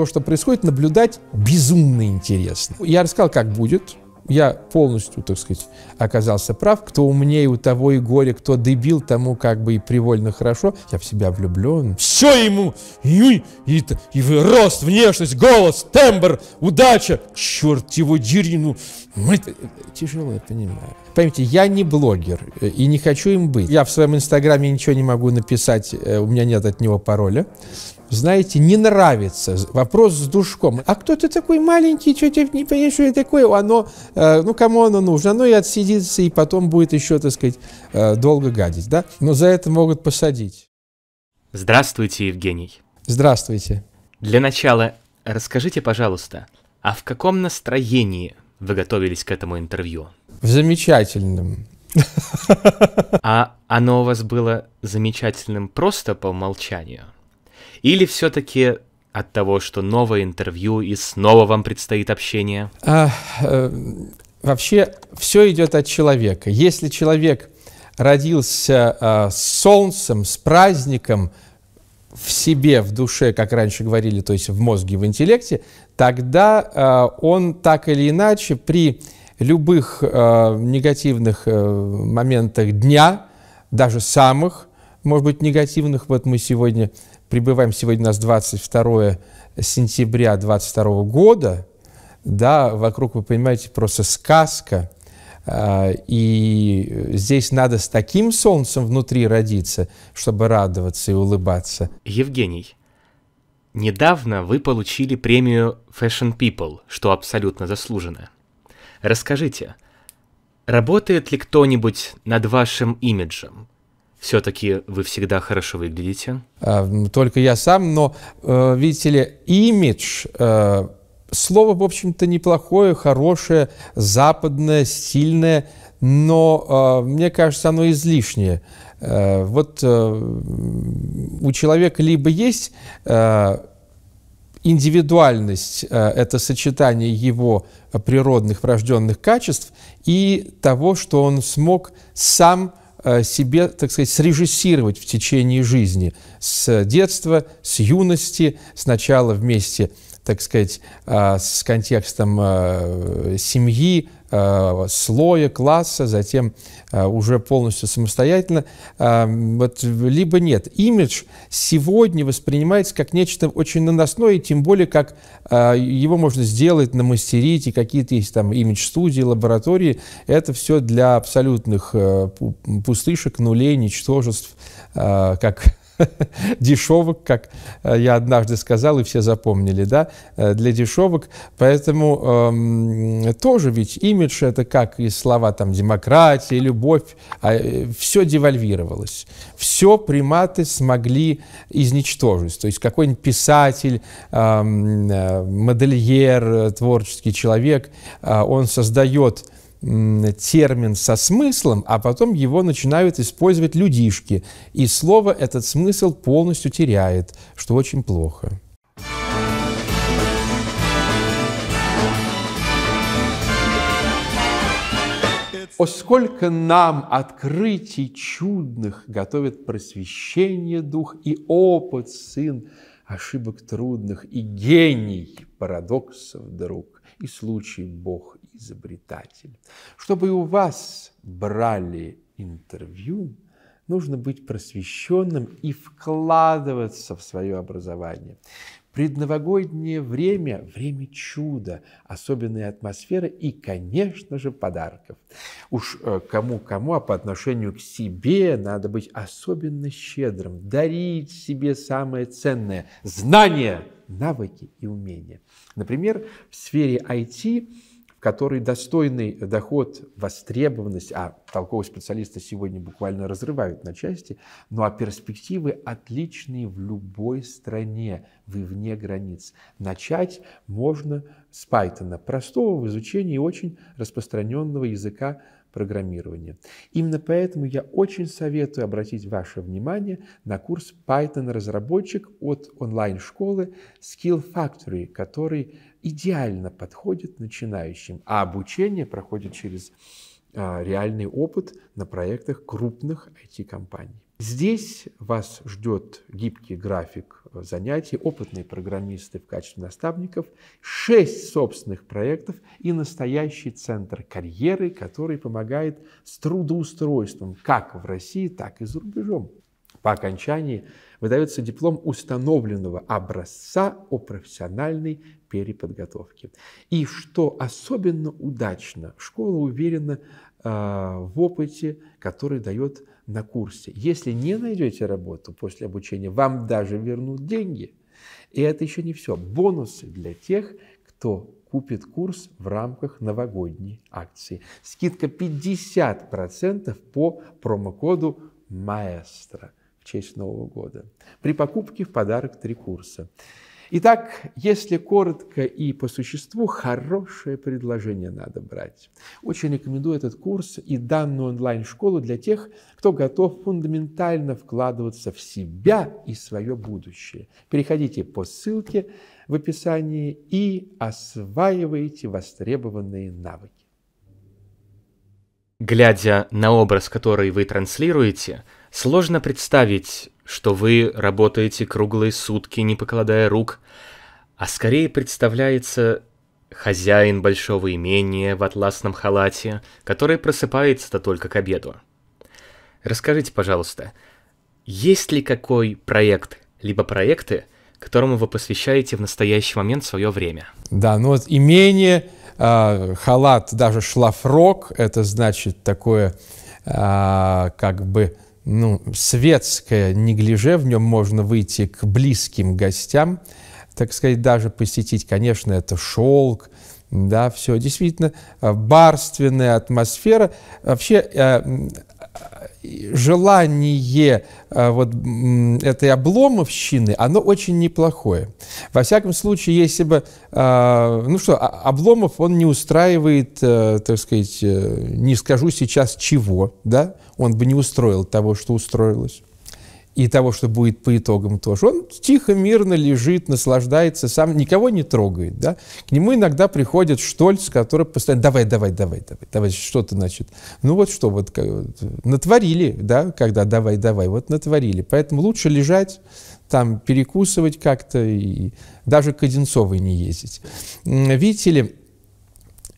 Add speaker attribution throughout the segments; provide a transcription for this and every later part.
Speaker 1: то, что происходит, наблюдать безумно интересно. Я рассказал, как будет. Я полностью, так сказать, оказался прав. Кто умнее, у того и горе, кто дебил, тому как бы и привольно хорошо. Я в себя влюблен. Все ему! И, и, и, и рост, внешность, голос, тембр, удача! Черт его дерину! Тяжело, я понимаю. Поймите, я не блогер э, и не хочу им быть. Я в своем инстаграме ничего не могу написать, э, у меня нет от него пароля знаете, не нравится. Вопрос с душком. А кто ты такой маленький, что тебе не понимаешь, что это такое? Оно, э, ну, кому оно нужно? Оно и отсидится, и потом будет еще, так сказать, э, долго гадить, да? Но за это могут посадить.
Speaker 2: Здравствуйте, Евгений.
Speaker 1: Здравствуйте.
Speaker 2: Для начала расскажите, пожалуйста, а в каком настроении вы готовились к этому интервью?
Speaker 1: В замечательном.
Speaker 2: А оно у вас было замечательным просто по умолчанию? Или все-таки от того, что новое интервью и снова вам предстоит общение?
Speaker 1: А, э, вообще все идет от человека. Если человек родился э, с солнцем, с праздником в себе, в душе, как раньше говорили, то есть в мозге, в интеллекте, тогда э, он так или иначе при любых э, негативных э, моментах дня, даже самых, может быть, негативных, вот мы сегодня Пребываем сегодня у нас 22 сентября 22 года, да, вокруг, вы понимаете, просто сказка, а, и здесь надо с таким солнцем внутри родиться, чтобы радоваться и улыбаться.
Speaker 2: Евгений, недавно вы получили премию Fashion People, что абсолютно заслуженно. Расскажите, работает ли кто-нибудь над вашим имиджем? Все-таки вы всегда хорошо выглядите.
Speaker 1: А, только я сам, но, э, видите ли, имидж э, слово, в общем-то, неплохое, хорошее, западное, стильное, но э, мне кажется, оно излишнее. вот у человека либо есть индивидуальность, это сочетание его природных врожденных качеств и того, что он смог сам Э, себе, так сказать, срежиссировать в течение жизни с детства, с юности, сначала вместе, так сказать, э, с контекстом э, семьи, Э, слоя, класса, затем э, уже полностью самостоятельно, э, вот, либо нет. Имидж сегодня воспринимается как нечто очень наносное, тем более, как его можно сделать, намастерить, и какие-то есть там имидж-студии, лаборатории. Это все для абсолютных пустышек, нулей, ничтожеств, как дешевок, как э, я однажды сказал, и все запомнили, да, э, для дешевок. Поэтому э, тоже ведь имидж это как и слова там демократия, любовь, а, э, все девальвировалось. Все приматы смогли изничтожить. То есть какой-нибудь писатель, эм, э, модельер, э, творческий человек, э, он создает термин со смыслом, а потом его начинают использовать людишки, и слово этот смысл полностью теряет, что очень плохо. О, сколько нам открытий чудных готовит просвещение дух и опыт, сын ошибок трудных, и гений парадоксов друг, и случай Бог, изобретатель. Чтобы у вас брали интервью, нужно быть просвещенным и вкладываться в свое образование. Предновогоднее время – время чуда, особенная атмосфера и, конечно же, подарков. Уж э, кому-кому, а по отношению к себе надо быть особенно щедрым, дарить себе самое ценное – знания, навыки и умения. Например, в сфере IT который достойный доход, востребованность, а толковые специалисты сегодня буквально разрывают на части, ну а перспективы отличные в любой стране, вы вне границ. Начать можно с Python, простого в изучении и очень распространенного языка программирования. Именно поэтому я очень советую обратить ваше внимание на курс Python-разработчик от онлайн-школы Skill Factory, который идеально подходит начинающим, а обучение проходит через а, реальный опыт на проектах крупных IT-компаний. Здесь вас ждет гибкий график э, занятий, опытные программисты в качестве наставников, шесть собственных проектов и настоящий центр карьеры, который помогает с трудоустройством как в России, так и за рубежом. По окончании выдается диплом установленного образца о профессиональной переподготовке. И что особенно удачно, школа уверена э, в опыте, который дает на курсе. Если не найдете работу после обучения, вам даже вернут деньги. И это еще не все. Бонусы для тех, кто купит курс в рамках новогодней акции. Скидка 50% по промокоду «Маэстро» в честь Нового года. При покупке в подарок три курса. Итак, если коротко и по существу, хорошее предложение надо брать. Очень рекомендую этот курс и данную онлайн-школу для тех, кто готов фундаментально вкладываться в себя и свое будущее. Переходите по ссылке в описании и осваивайте востребованные навыки.
Speaker 2: Глядя на образ, который вы транслируете, сложно представить, что вы работаете круглые сутки, не покладая рук, а скорее представляется хозяин большого имения в атласном халате, который просыпается-то только к обеду. Расскажите, пожалуйста, есть ли какой проект, либо проекты, которому вы посвящаете в настоящий момент свое время?
Speaker 1: Да, ну вот имение, э, халат, даже шлафрок, это значит такое э, как бы ну, светское неглиже, в нем можно выйти к близким гостям, так сказать, даже посетить, конечно, это шелк, да, все действительно э, барственная атмосфера. Вообще э, желание э, вот этой обломовщины, оно очень неплохое. Во всяком случае, если бы, э, ну что, Обломов, он не устраивает, э, так сказать, не скажу сейчас чего, да, он бы не устроил того, что устроилось и того, что будет по итогам тоже. Он тихо, мирно лежит, наслаждается, сам никого не трогает. Да? К нему иногда приходит Штольц, который постоянно, давай, давай, давай, давай, давай, что-то, значит, ну вот что, вот натворили, да, когда давай, давай, вот натворили. Поэтому лучше лежать, там перекусывать как-то и даже к Одинцовой не ездить. Видите ли,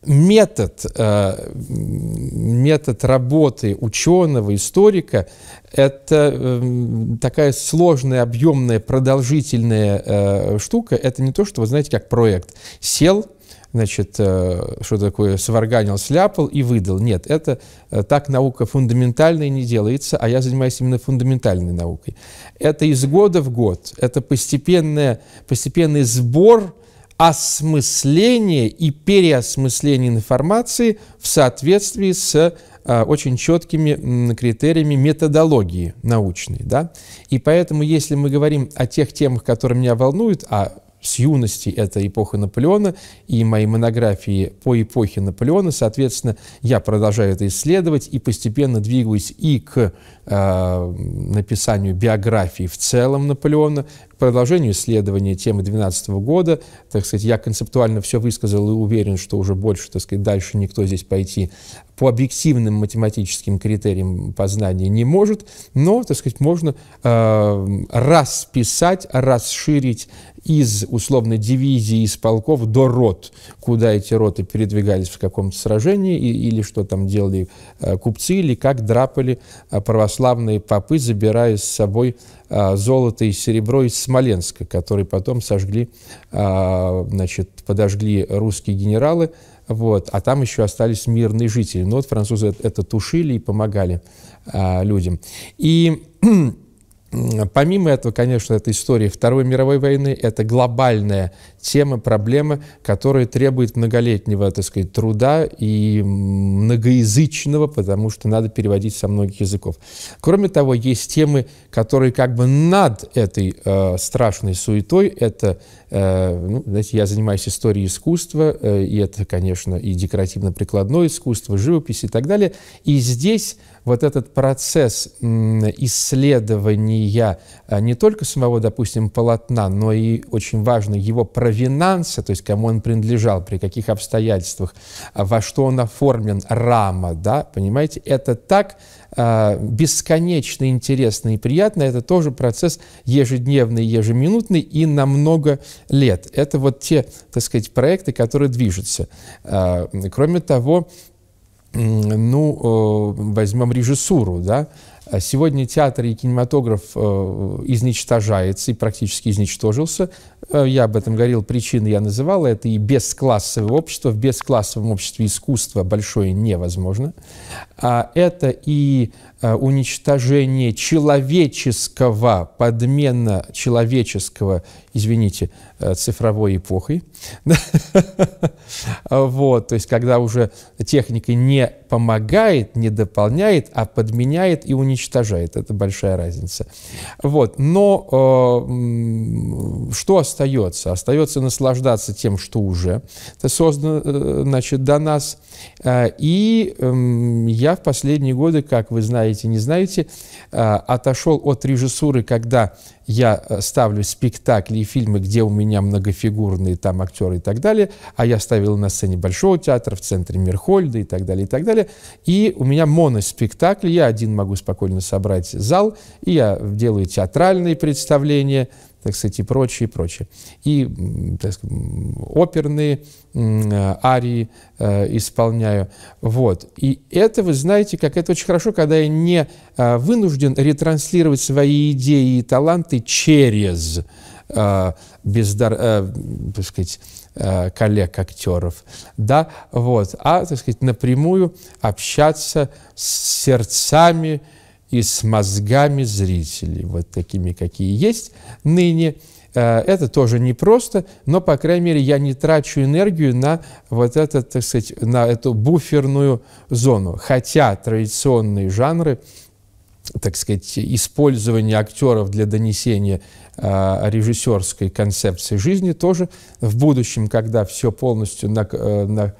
Speaker 1: метод, э, метод работы ученого, историка – это эм, такая сложная, объемная, продолжительная э, штука. Это не то, что, вы знаете, как проект. Сел, значит, э, что такое, сварганил, сляпал и выдал. Нет, это так наука фундаментальная не делается, а я занимаюсь именно фундаментальной наукой. Это из года в год, это постепенное, постепенный сбор – осмысление и переосмысление информации в соответствии с а, очень четкими критериями методологии научной. Да? И поэтому, если мы говорим о тех темах, которые меня волнуют, а с юности это эпоха Наполеона, и мои монографии по эпохе Наполеона, соответственно, я продолжаю это исследовать и постепенно двигаюсь и к Э, написанию биографии в целом Наполеона, к продолжению исследования темы 12 года. Так сказать, я концептуально все высказал и уверен, что уже больше, так сказать, дальше никто здесь пойти по объективным математическим критериям познания не может, но, так сказать, можно э, расписать, расширить из условно дивизии, из полков до рот, куда эти роты передвигались в каком-то сражении и, или что там делали э, купцы, или как драпали э, православные православные попы, забирают с собой а, золото и серебро из Смоленска, которые потом сожгли, а, значит, подожгли русские генералы, вот, а там еще остались мирные жители. Но ну, вот французы это тушили и помогали а, людям. И Помимо этого, конечно, это история Второй мировой войны, это глобальная тема, проблема, которая требует многолетнего, так сказать, труда и многоязычного, потому что надо переводить со многих языков. Кроме того, есть темы, которые как бы над этой э, страшной суетой. Это, э, ну, знаете, я занимаюсь историей искусства, э, и это, конечно, и декоративно-прикладное искусство, живопись и так далее. И здесь вот этот процесс исследования а, не только самого, допустим, полотна, но и очень важно его провинанса, то есть кому он принадлежал, при каких обстоятельствах, а, во что он оформлен, рама, да, понимаете, это так а, бесконечно интересно и приятно, это тоже процесс ежедневный, ежеминутный и на много лет. Это вот те, так сказать, проекты, которые движутся. Кроме того, ну, э, возьмем режиссуру, да, э, Сегодня театр и кинематограф э, изничтожается и практически изничтожился. Я об этом говорил, причины я называл. Это и бесклассовое общество. В бесклассовом обществе искусство большое невозможно. А это и Э, уничтожение человеческого, подмена человеческого, извините, э, цифровой эпохой. вот, то есть, когда уже техника не помогает, не дополняет, а подменяет и уничтожает. Это большая разница. Вот, но э, что остается? Остается наслаждаться тем, что уже это создано, значит, до нас. И эм, я в последние годы, как вы знаете, знаете, не знаете, а, отошел от режиссуры, когда я э, ставлю спектакли и фильмы, где у меня многофигурные там актеры и так далее, а я ставил на сцене Большого театра, в центре Мерхольда и так далее, и так далее. И у меня моноспектакль, я один могу спокойно собрать зал, и я делаю театральные представления – так сказать, и прочее, и прочее. И так сказать, оперные э, арии э, исполняю. Вот. И это, вы знаете, как это очень хорошо, когда я не э, вынужден ретранслировать свои идеи и таланты через бездар, так сказать, коллег актеров, да, вот, а, так сказать, напрямую общаться с сердцами и с мозгами зрителей, вот такими, какие есть ныне. Э, это тоже непросто, но, по крайней мере, я не трачу энергию на вот это, так сказать, на эту буферную зону. Хотя традиционные жанры, так сказать, использование актеров для донесения э, режиссерской концепции жизни тоже в будущем, когда все полностью э, на, на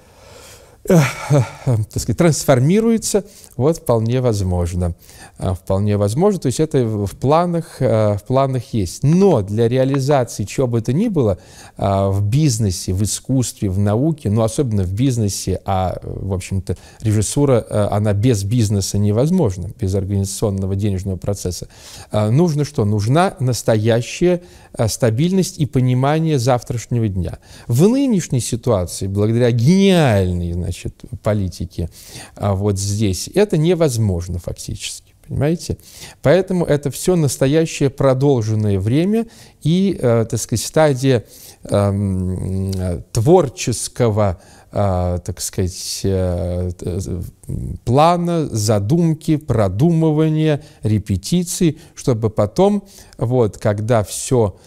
Speaker 1: так сказать, трансформируется, вот вполне возможно. А, вполне возможно, то есть это в планах, э, в планах есть. Но для реализации чего бы то ни было а, в бизнесе, в искусстве, в науке, ну особенно в бизнесе, а, в общем-то, режиссура, э, она без бизнеса невозможна, без организационного денежного процесса. А, нужно что? Нужна настоящая Э, стабильность и понимание завтрашнего дня. В нынешней ситуации, благодаря гениальной значит, политике а, вот здесь, это невозможно фактически. Понимаете? Поэтому это все настоящее продолженное время и, э, так сказать, стадия эм, э, творческого Э, так сказать, э, э, плана, задумки, продумывания, репетиций, чтобы потом, вот, когда все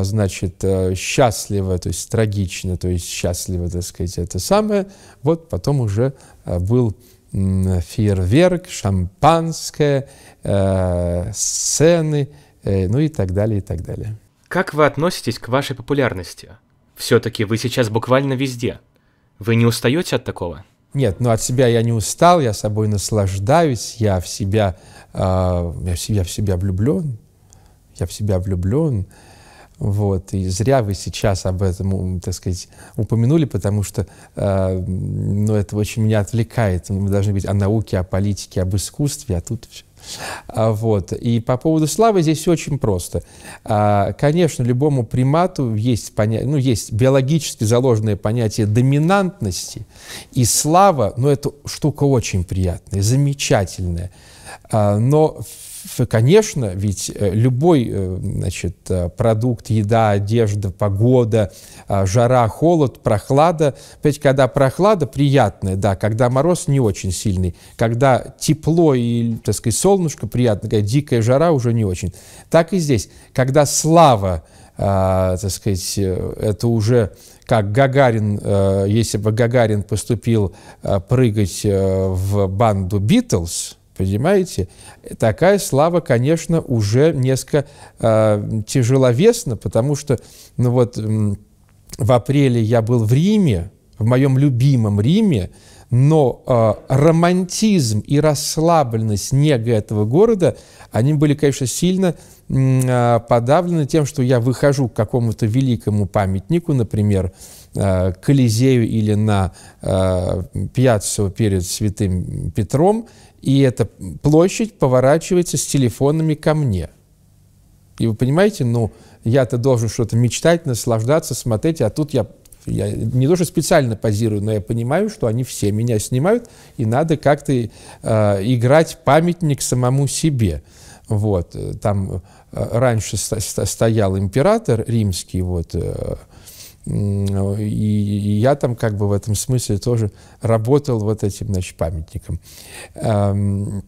Speaker 1: значит, счастливо, то есть трагично, то есть счастливо, так сказать, это самое, вот потом уже был фейерверк, шампанское, э, сцены, э, ну и так далее, и так далее.
Speaker 2: Как вы относитесь к вашей популярности? Все-таки вы сейчас буквально везде – вы не устаете от такого?
Speaker 1: Нет, ну от себя я не устал, я собой наслаждаюсь, я в себя, э, я в себя, в себя влюблен, я в себя влюблен. Вот, и зря вы сейчас об этом, так сказать, упомянули, потому что э, ну, это очень меня отвлекает. Мы должны быть о науке, о политике, об искусстве, а тут а, вот. И по поводу славы здесь все очень просто. А, конечно, любому примату есть, поня... ну, есть биологически заложенное понятие доминантности, и слава, ну, это штука очень приятная, замечательная. А, но Э, конечно, ведь э, любой э, значит, продукт, еда, одежда, погода, а, жара, холод, прохлада. Опять, когда прохлада приятная, да, когда мороз не очень сильный, когда тепло и, так сказать, солнышко приятное, когда дикая жара уже не очень. Так и здесь, когда слава, а, так сказать, это уже как Гагарин, если бы Гагарин поступил прыгать в банду Битлз, Понимаете? Такая слава, конечно, уже несколько э, тяжеловесна, потому что, ну вот, в апреле я был в Риме, в моем любимом Риме, но э, романтизм и расслабленность нега этого города, они были, конечно, сильно э, подавлены тем, что я выхожу к какому-то великому памятнику, например, э, Колизею или на э, пьяццо перед Святым Петром, и эта площадь поворачивается с телефонами ко мне. И вы понимаете, ну, я-то должен что-то мечтать, наслаждаться, смотреть, а тут я, я не то, что специально позирую, но я понимаю, что они все меня снимают, и надо как-то э, играть памятник самому себе. Вот, э, там э, раньше стоял император римский, вот, э, и я там как бы в этом смысле тоже работал вот этим, значит, памятником. Эм,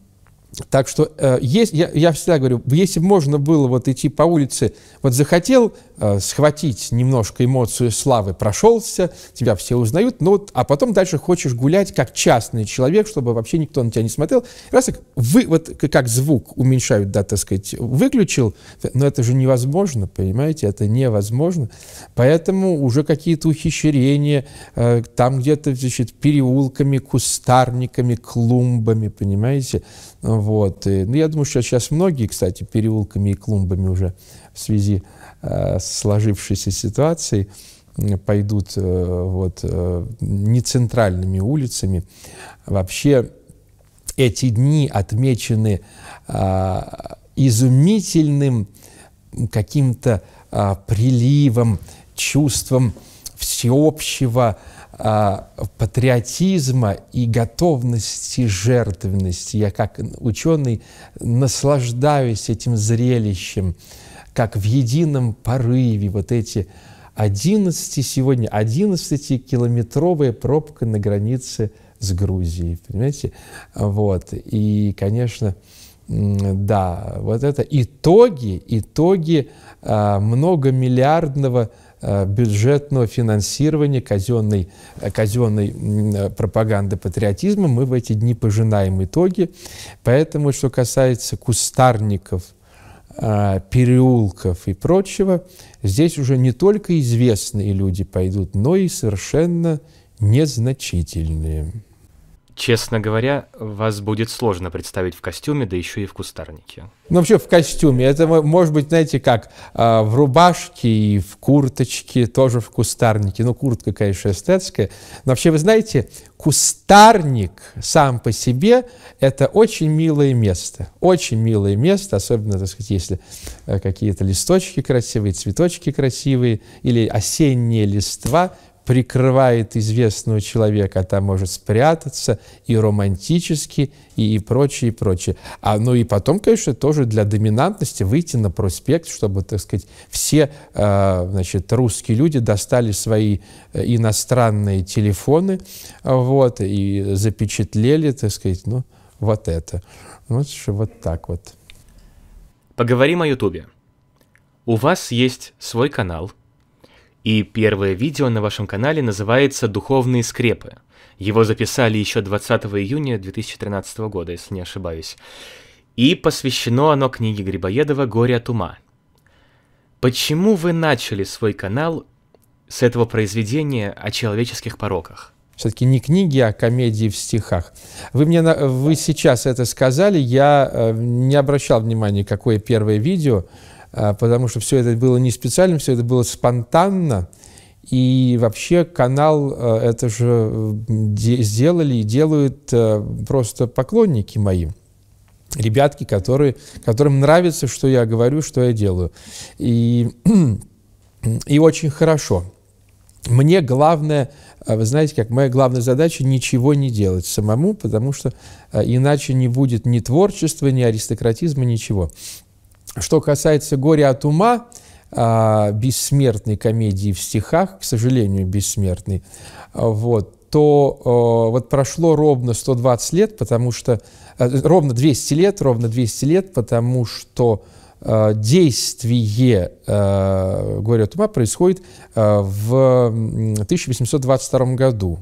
Speaker 1: так что э, есть, я, я всегда говорю, если бы можно было вот идти по улице, вот захотел э, схватить немножко эмоцию славы, прошелся, тебя все узнают, ну, а потом дальше хочешь гулять как частный человек, чтобы вообще никто на тебя не смотрел. Раз так, вы, вот как звук уменьшают, да, так сказать, выключил, но это же невозможно, понимаете, это невозможно. Поэтому уже какие-то ухищрения, э, там где-то, значит, переулками, кустарниками, клумбами, понимаете, вот. И, ну, я думаю, что сейчас многие, кстати, переулками и клумбами уже в связи э, с сложившейся ситуацией пойдут э, вот, э, не центральными улицами. Вообще эти дни отмечены э, изумительным каким-то э, приливом, чувством всеобщего э, а, патриотизма и готовности жертвенности. Я как ученый наслаждаюсь этим зрелищем, как в едином порыве вот эти 11 сегодня 11-километровая пробка на границе с Грузией, понимаете? Вот, и, конечно, да, вот это итоги, итоги а, многомиллиардного Э, бюджетного финансирования казенной, э, казенной э, пропаганды патриотизма. Мы в эти дни пожинаем итоги. Поэтому, что касается кустарников, переулков и прочего, здесь уже не только известные люди пойдут, но и совершенно незначительные.
Speaker 2: Честно говоря, вас будет сложно представить в костюме, да еще и в кустарнике.
Speaker 1: Ну, вообще в костюме. Это может быть, знаете, как а, в рубашке и в курточке, тоже в кустарнике. Ну, куртка, конечно, эстетская. Но вообще, вы знаете, кустарник сам по себе – это очень милое место. Очень милое место, особенно, так сказать, если э, какие-то листочки красивые, цветочки красивые или осенние листва – прикрывает известного человека, а там может спрятаться и романтически, и, и прочее, и прочее. А, ну и потом, конечно, тоже для доминантности выйти на проспект, чтобы, так сказать, все э, значит, русские люди достали свои э, иностранные телефоны вот, и запечатлели, так сказать, ну, вот это. Ну, вот, вот так вот.
Speaker 2: Поговорим о Ютубе. У вас есть свой канал – и первое видео на вашем канале называется «Духовные скрепы». Его записали еще 20 июня 2013 года, если не ошибаюсь. И посвящено оно книге Грибоедова «Горе от ума». Почему вы начали свой канал с этого произведения о
Speaker 1: человеческих пороках? все-таки не книги, а комедии в стихах. Вы мне вы сейчас это сказали, я э, не обращал внимания, какое первое видео. А, потому что все это было не специально, все это было спонтанно. И вообще канал э, это же сделали и делают э, просто поклонники мои ребятки, которые, которым нравится, что я говорю, что я делаю. И, и очень хорошо. Мне главное, э, вы знаете, как моя главная задача ничего не делать самому, потому что иначе не будет ни творчества, ни аристократизма, ничего. Что касается «Горя от ума», а, бессмертной комедии в стихах, к сожалению, бессмертной, вот, то э, вот прошло ровно 120 лет, потому что э, ровно 200 лет, ровно 200 лет, потому что э, действие горя от ума происходит в 1822 году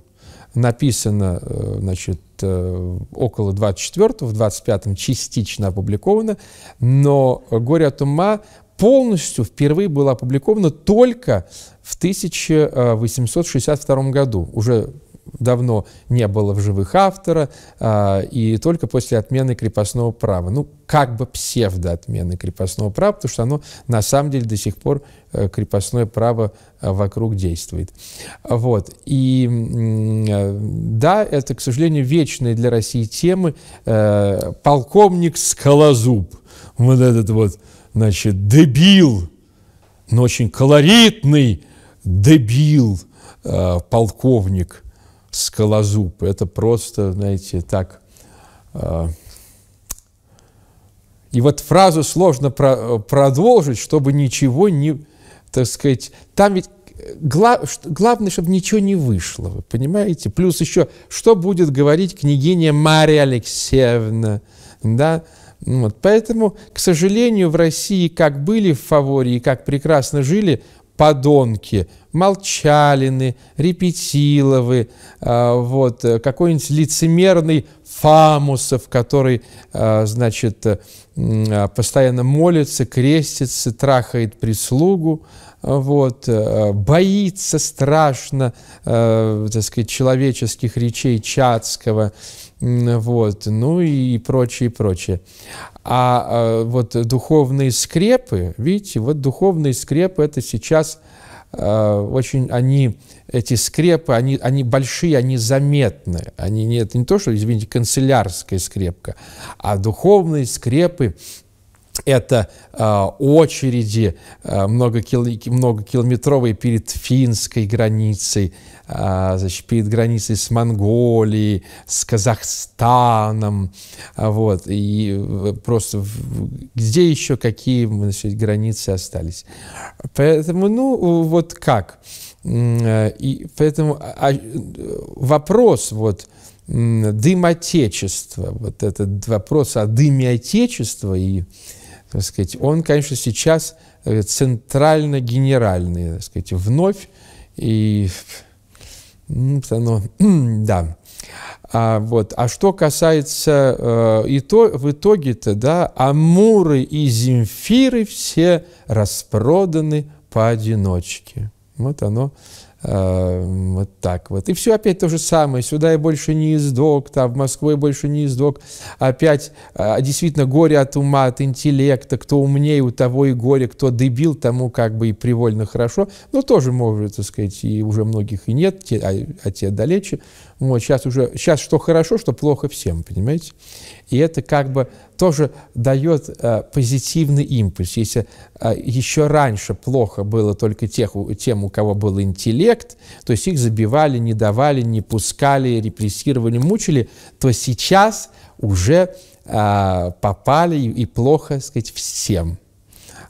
Speaker 1: написано, э, значит, э, около 24-го, в 25-м частично опубликовано, но «Горе от ума» полностью впервые было опубликовано только в 1862 э, году, уже давно не было в живых автора, а, и только после отмены крепостного права. Ну, как бы псевдоотмены крепостного права, потому что оно на самом деле до сих пор э, крепостное право э, вокруг действует. Вот. И э, да, это, к сожалению, вечные для России темы. Полковник Скалозуб, вот этот вот, значит, дебил, но очень колоритный дебил, полковник – скалозуб. Это просто, знаете, так... А, и вот фразу сложно продолжить, чтобы ничего не, так сказать, там ведь глав, главное, чтобы ничего не вышло, вы понимаете? Плюс еще, что будет говорить княгиня Мария Алексеевна, да? Ну вот. Поэтому, к сожалению, в России как были в фаворе и как прекрасно жили – подонки, Молчалины, Репетиловы, а, вот, э, какой-нибудь лицемерный Фамусов, который, а, значит, э, а, постоянно молится, крестится, трахает прислугу, вот, э, боится страшно, так сказать, человеческих речей Чацкого, вот, ну и прочее, прочее. А, а вот духовные скрепы, видите, вот духовные скрепы это сейчас а, очень они, эти скрепы, они, они большие, они заметны. Они нет не то, что, извините, канцелярская скрепка, а духовные скрепы это а, очереди э, а, многокил, многокилометровые перед финской границей, а, значит, перед границей с Монголией, с Казахстаном, вот, и э, просто где еще какие значит, границы остались. Поэтому, ну, вот как. Э, и поэтому вопрос вот, дым Отечества, вот этот вопрос о дыме Отечества и так сказать, он, конечно, сейчас э, центрально-генеральный, так сказать, вновь, и ну, оно, ну, да. А, вот. а что касается э, ито, в итоге-то, да, Амуры и Земфиры все распроданы поодиночке. Вот оно Эм, вот так вот. И все опять то же самое. Сюда я больше не издок, там, в Москву я больше не издок. Опять э, действительно горе от ума, от интеллекта. Кто умнее, у того и горе. Кто дебил, тому как бы и привольно хорошо. Но тоже, может, так сказать, и уже многих и нет, те, а, а те далече. Вот, сейчас уже, сейчас что хорошо, что плохо всем, понимаете? И это как бы тоже дает э, позитивный импульс. Если э, еще раньше плохо было только тех, тем, у кого был интеллект, то есть их забивали, не давали, не пускали, репрессировали, мучили, то сейчас уже э, попали и, и плохо, сказать, всем.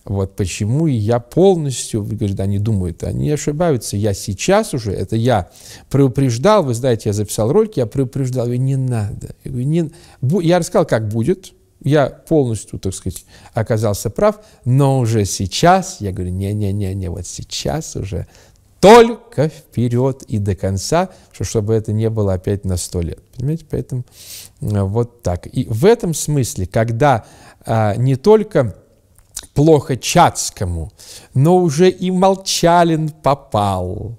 Speaker 1: Вот почему я полностью, вы говорите, они думают, они ошибаются. Я сейчас уже, это я предупреждал, вы знаете, я записал ролики, я предупреждал, я говорю, не надо. Я, говорю, не... я рассказал, как будет, я полностью, так сказать, оказался прав, но уже сейчас, я говорю, не-не-не-не, вот сейчас уже только вперед и до конца, чтобы это не было опять на сто лет. Понимаете, поэтому э, вот так. И в этом смысле, когда а, не только плохо Чацкому, но уже и Молчалин попал,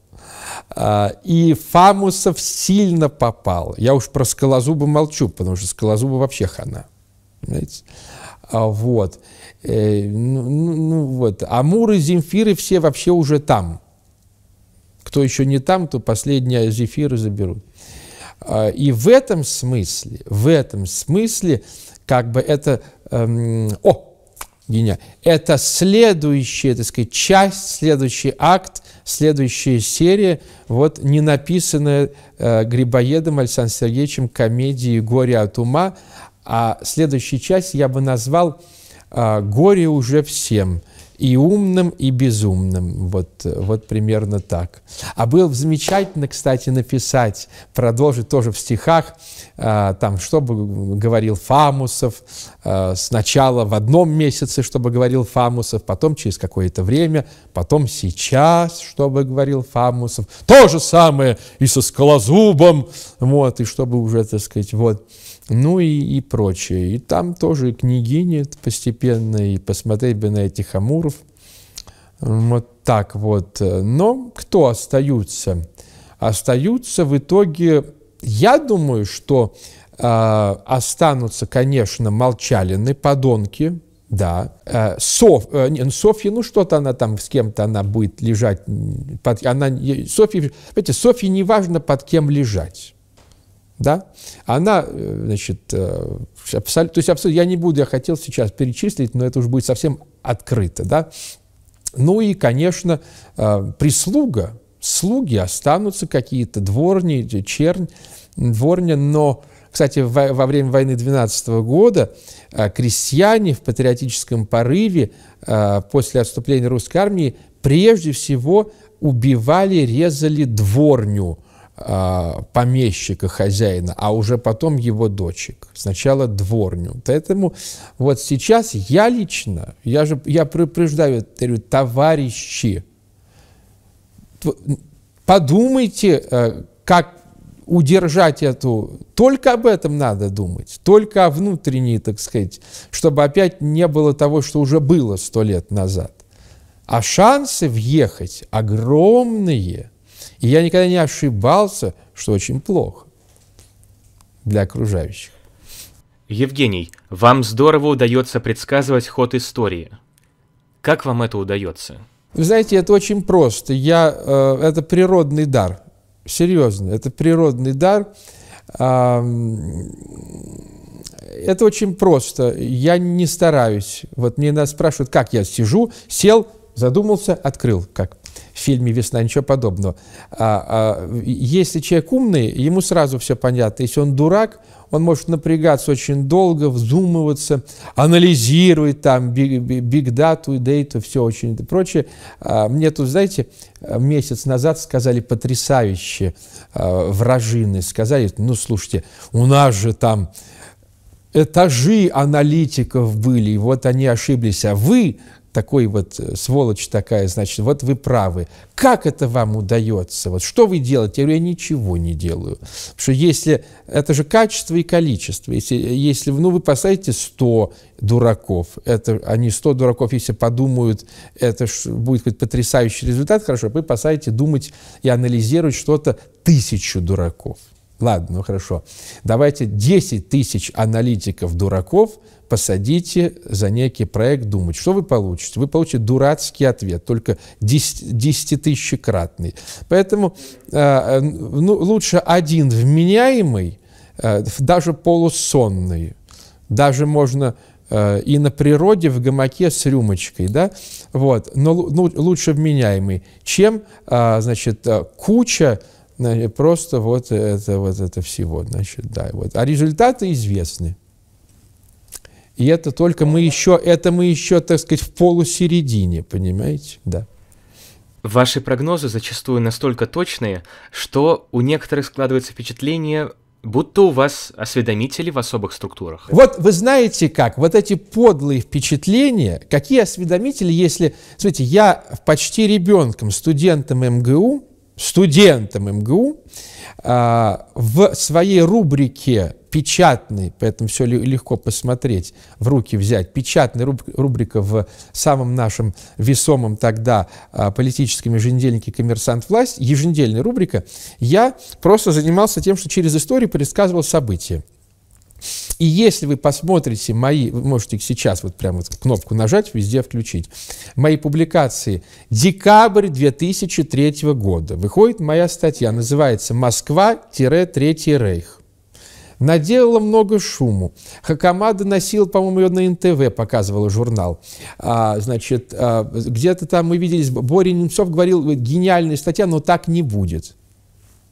Speaker 1: а, и Фамусов сильно попал. Я уж про Скалозуба молчу, потому что Скалозуба вообще хана. Понимаете? А, вот. Э, ну, ну, ну вот. Амуры, Земфиры все вообще уже там. Кто еще не там, то последние Земфиры заберут. А, и в этом смысле, в этом смысле, как бы это... Эм, о, гениально. Это следующая, так сказать, часть, следующий акт, следующая серия, вот не написанная э, Грибоедом Александром Сергеевичем комедии «Горе от ума», а следующую часть я бы назвал э, «Горе уже всем» и умным, и безумным. Вот, вот примерно так. А было замечательно, кстати, написать, продолжить тоже в стихах, а, там, чтобы говорил Фамусов, а, сначала в одном месяце, чтобы говорил Фамусов, потом через какое-то время, потом сейчас, чтобы говорил Фамусов. То же самое и со Скалозубом, вот, и чтобы уже, так сказать, вот ну и, и прочее. И там тоже и княгини постепенно, и посмотреть бы на этих амуров. Вот так вот. Но кто остаются? Остаются в итоге, я думаю, что э, останутся, конечно, молчалины, подонки, да. Э, Соф, э, не, ну, Софья, ну что-то она там с кем-то она будет лежать. Под, она, Софья, понимаете, Софья не важно под кем лежать да, она, э, значит, э, абсолютно, то есть абсолютно, я не буду, я хотел сейчас перечислить, но это уже будет совсем открыто, да. Ну и, конечно, э, прислуга, слуги останутся какие-то, дворни, чернь, дворня, но, кстати, во, время войны 12 -го года крестьяне в патриотическом порыве после отступления русской армии прежде всего убивали, резали дворню – а, помещика, хозяина, а уже потом его дочек, сначала дворню. Поэтому вот сейчас я лично, я же я предупреждаю, товарищи, подумайте, э, как удержать эту... Только об этом надо думать, только о внутренней, так сказать, чтобы опять не было того, что уже было сто лет назад. А шансы въехать огромные – и я никогда не ошибался, что очень плохо для окружающих. Евгений,
Speaker 2: вам здорово удается предсказывать ход истории. Как вам это удается?
Speaker 1: Вы знаете, это очень просто. Я, э, это природный дар. Серьезно, это природный дар. Э, это очень просто. Я не стараюсь. Вот мне нас спрашивают, как я сижу, сел, задумался, открыл. Как? в фильме «Весна», ничего подобного. А, а, если человек умный, ему сразу все понятно. Если он дурак, он может напрягаться очень долго, вздумываться, анализировать там биг-дату, дейту, все очень и прочее. А, мне тут, знаете, месяц назад сказали потрясающе а, вражины, сказали, ну, слушайте, у нас же там этажи аналитиков были, и вот они ошиблись, а вы, такой вот э, сволочь такая, значит, вот вы правы. Как это вам удается? Вот что вы делаете? Я говорю, я ничего не делаю. Потому что если, это же качество и количество. Если, если ну, вы посадите 100 дураков, это, они 100 дураков, если подумают, это будет какой-то потрясающий результат, хорошо, вы посадите думать и анализировать что-то тысячу дураков. Ладно, ну хорошо. Давайте 10 тысяч аналитиков дураков – посадите за некий проект думать, что вы получите. Вы получите дурацкий ответ, только десятитысячекратный. Поэтому а, э, ну, лучше один вменяемый, э, даже полусонный, даже можно э, и на природе в гамаке с рюмочкой, да, вот, но ну, лучше вменяемый, чем, а, значит, э, куча э, просто вот это вот это всего, значит, да, вот, а результаты известны. И это только мы еще, это мы еще, так сказать, в полусередине, понимаете? Да.
Speaker 2: Ваши прогнозы зачастую настолько точные, что у некоторых складывается впечатление, будто у вас осведомители в особых структурах. Вот
Speaker 1: вы знаете как, вот эти подлые впечатления, какие осведомители, если, смотрите, я почти ребенком, студентом МГУ, студентом МГУ, а, в своей рубрике печатный, поэтому все легко посмотреть, в руки взять, печатная рубрика в самом нашем весомом тогда а, политическом еженедельнике «Коммерсант власть», еженедельная рубрика, я просто занимался тем, что через историю предсказывал события. И если вы посмотрите мои, вы можете сейчас вот прямо кнопку нажать, везде включить, мои публикации декабрь 2003 года. Выходит моя статья, называется «Москва-Третий Рейх». Наделала много шуму. Хакамада носил, по-моему, ее на НТВ показывал журнал. А, значит, а, где-то там мы виделись, Боря Немцов говорил, гениальная статья, но так не будет.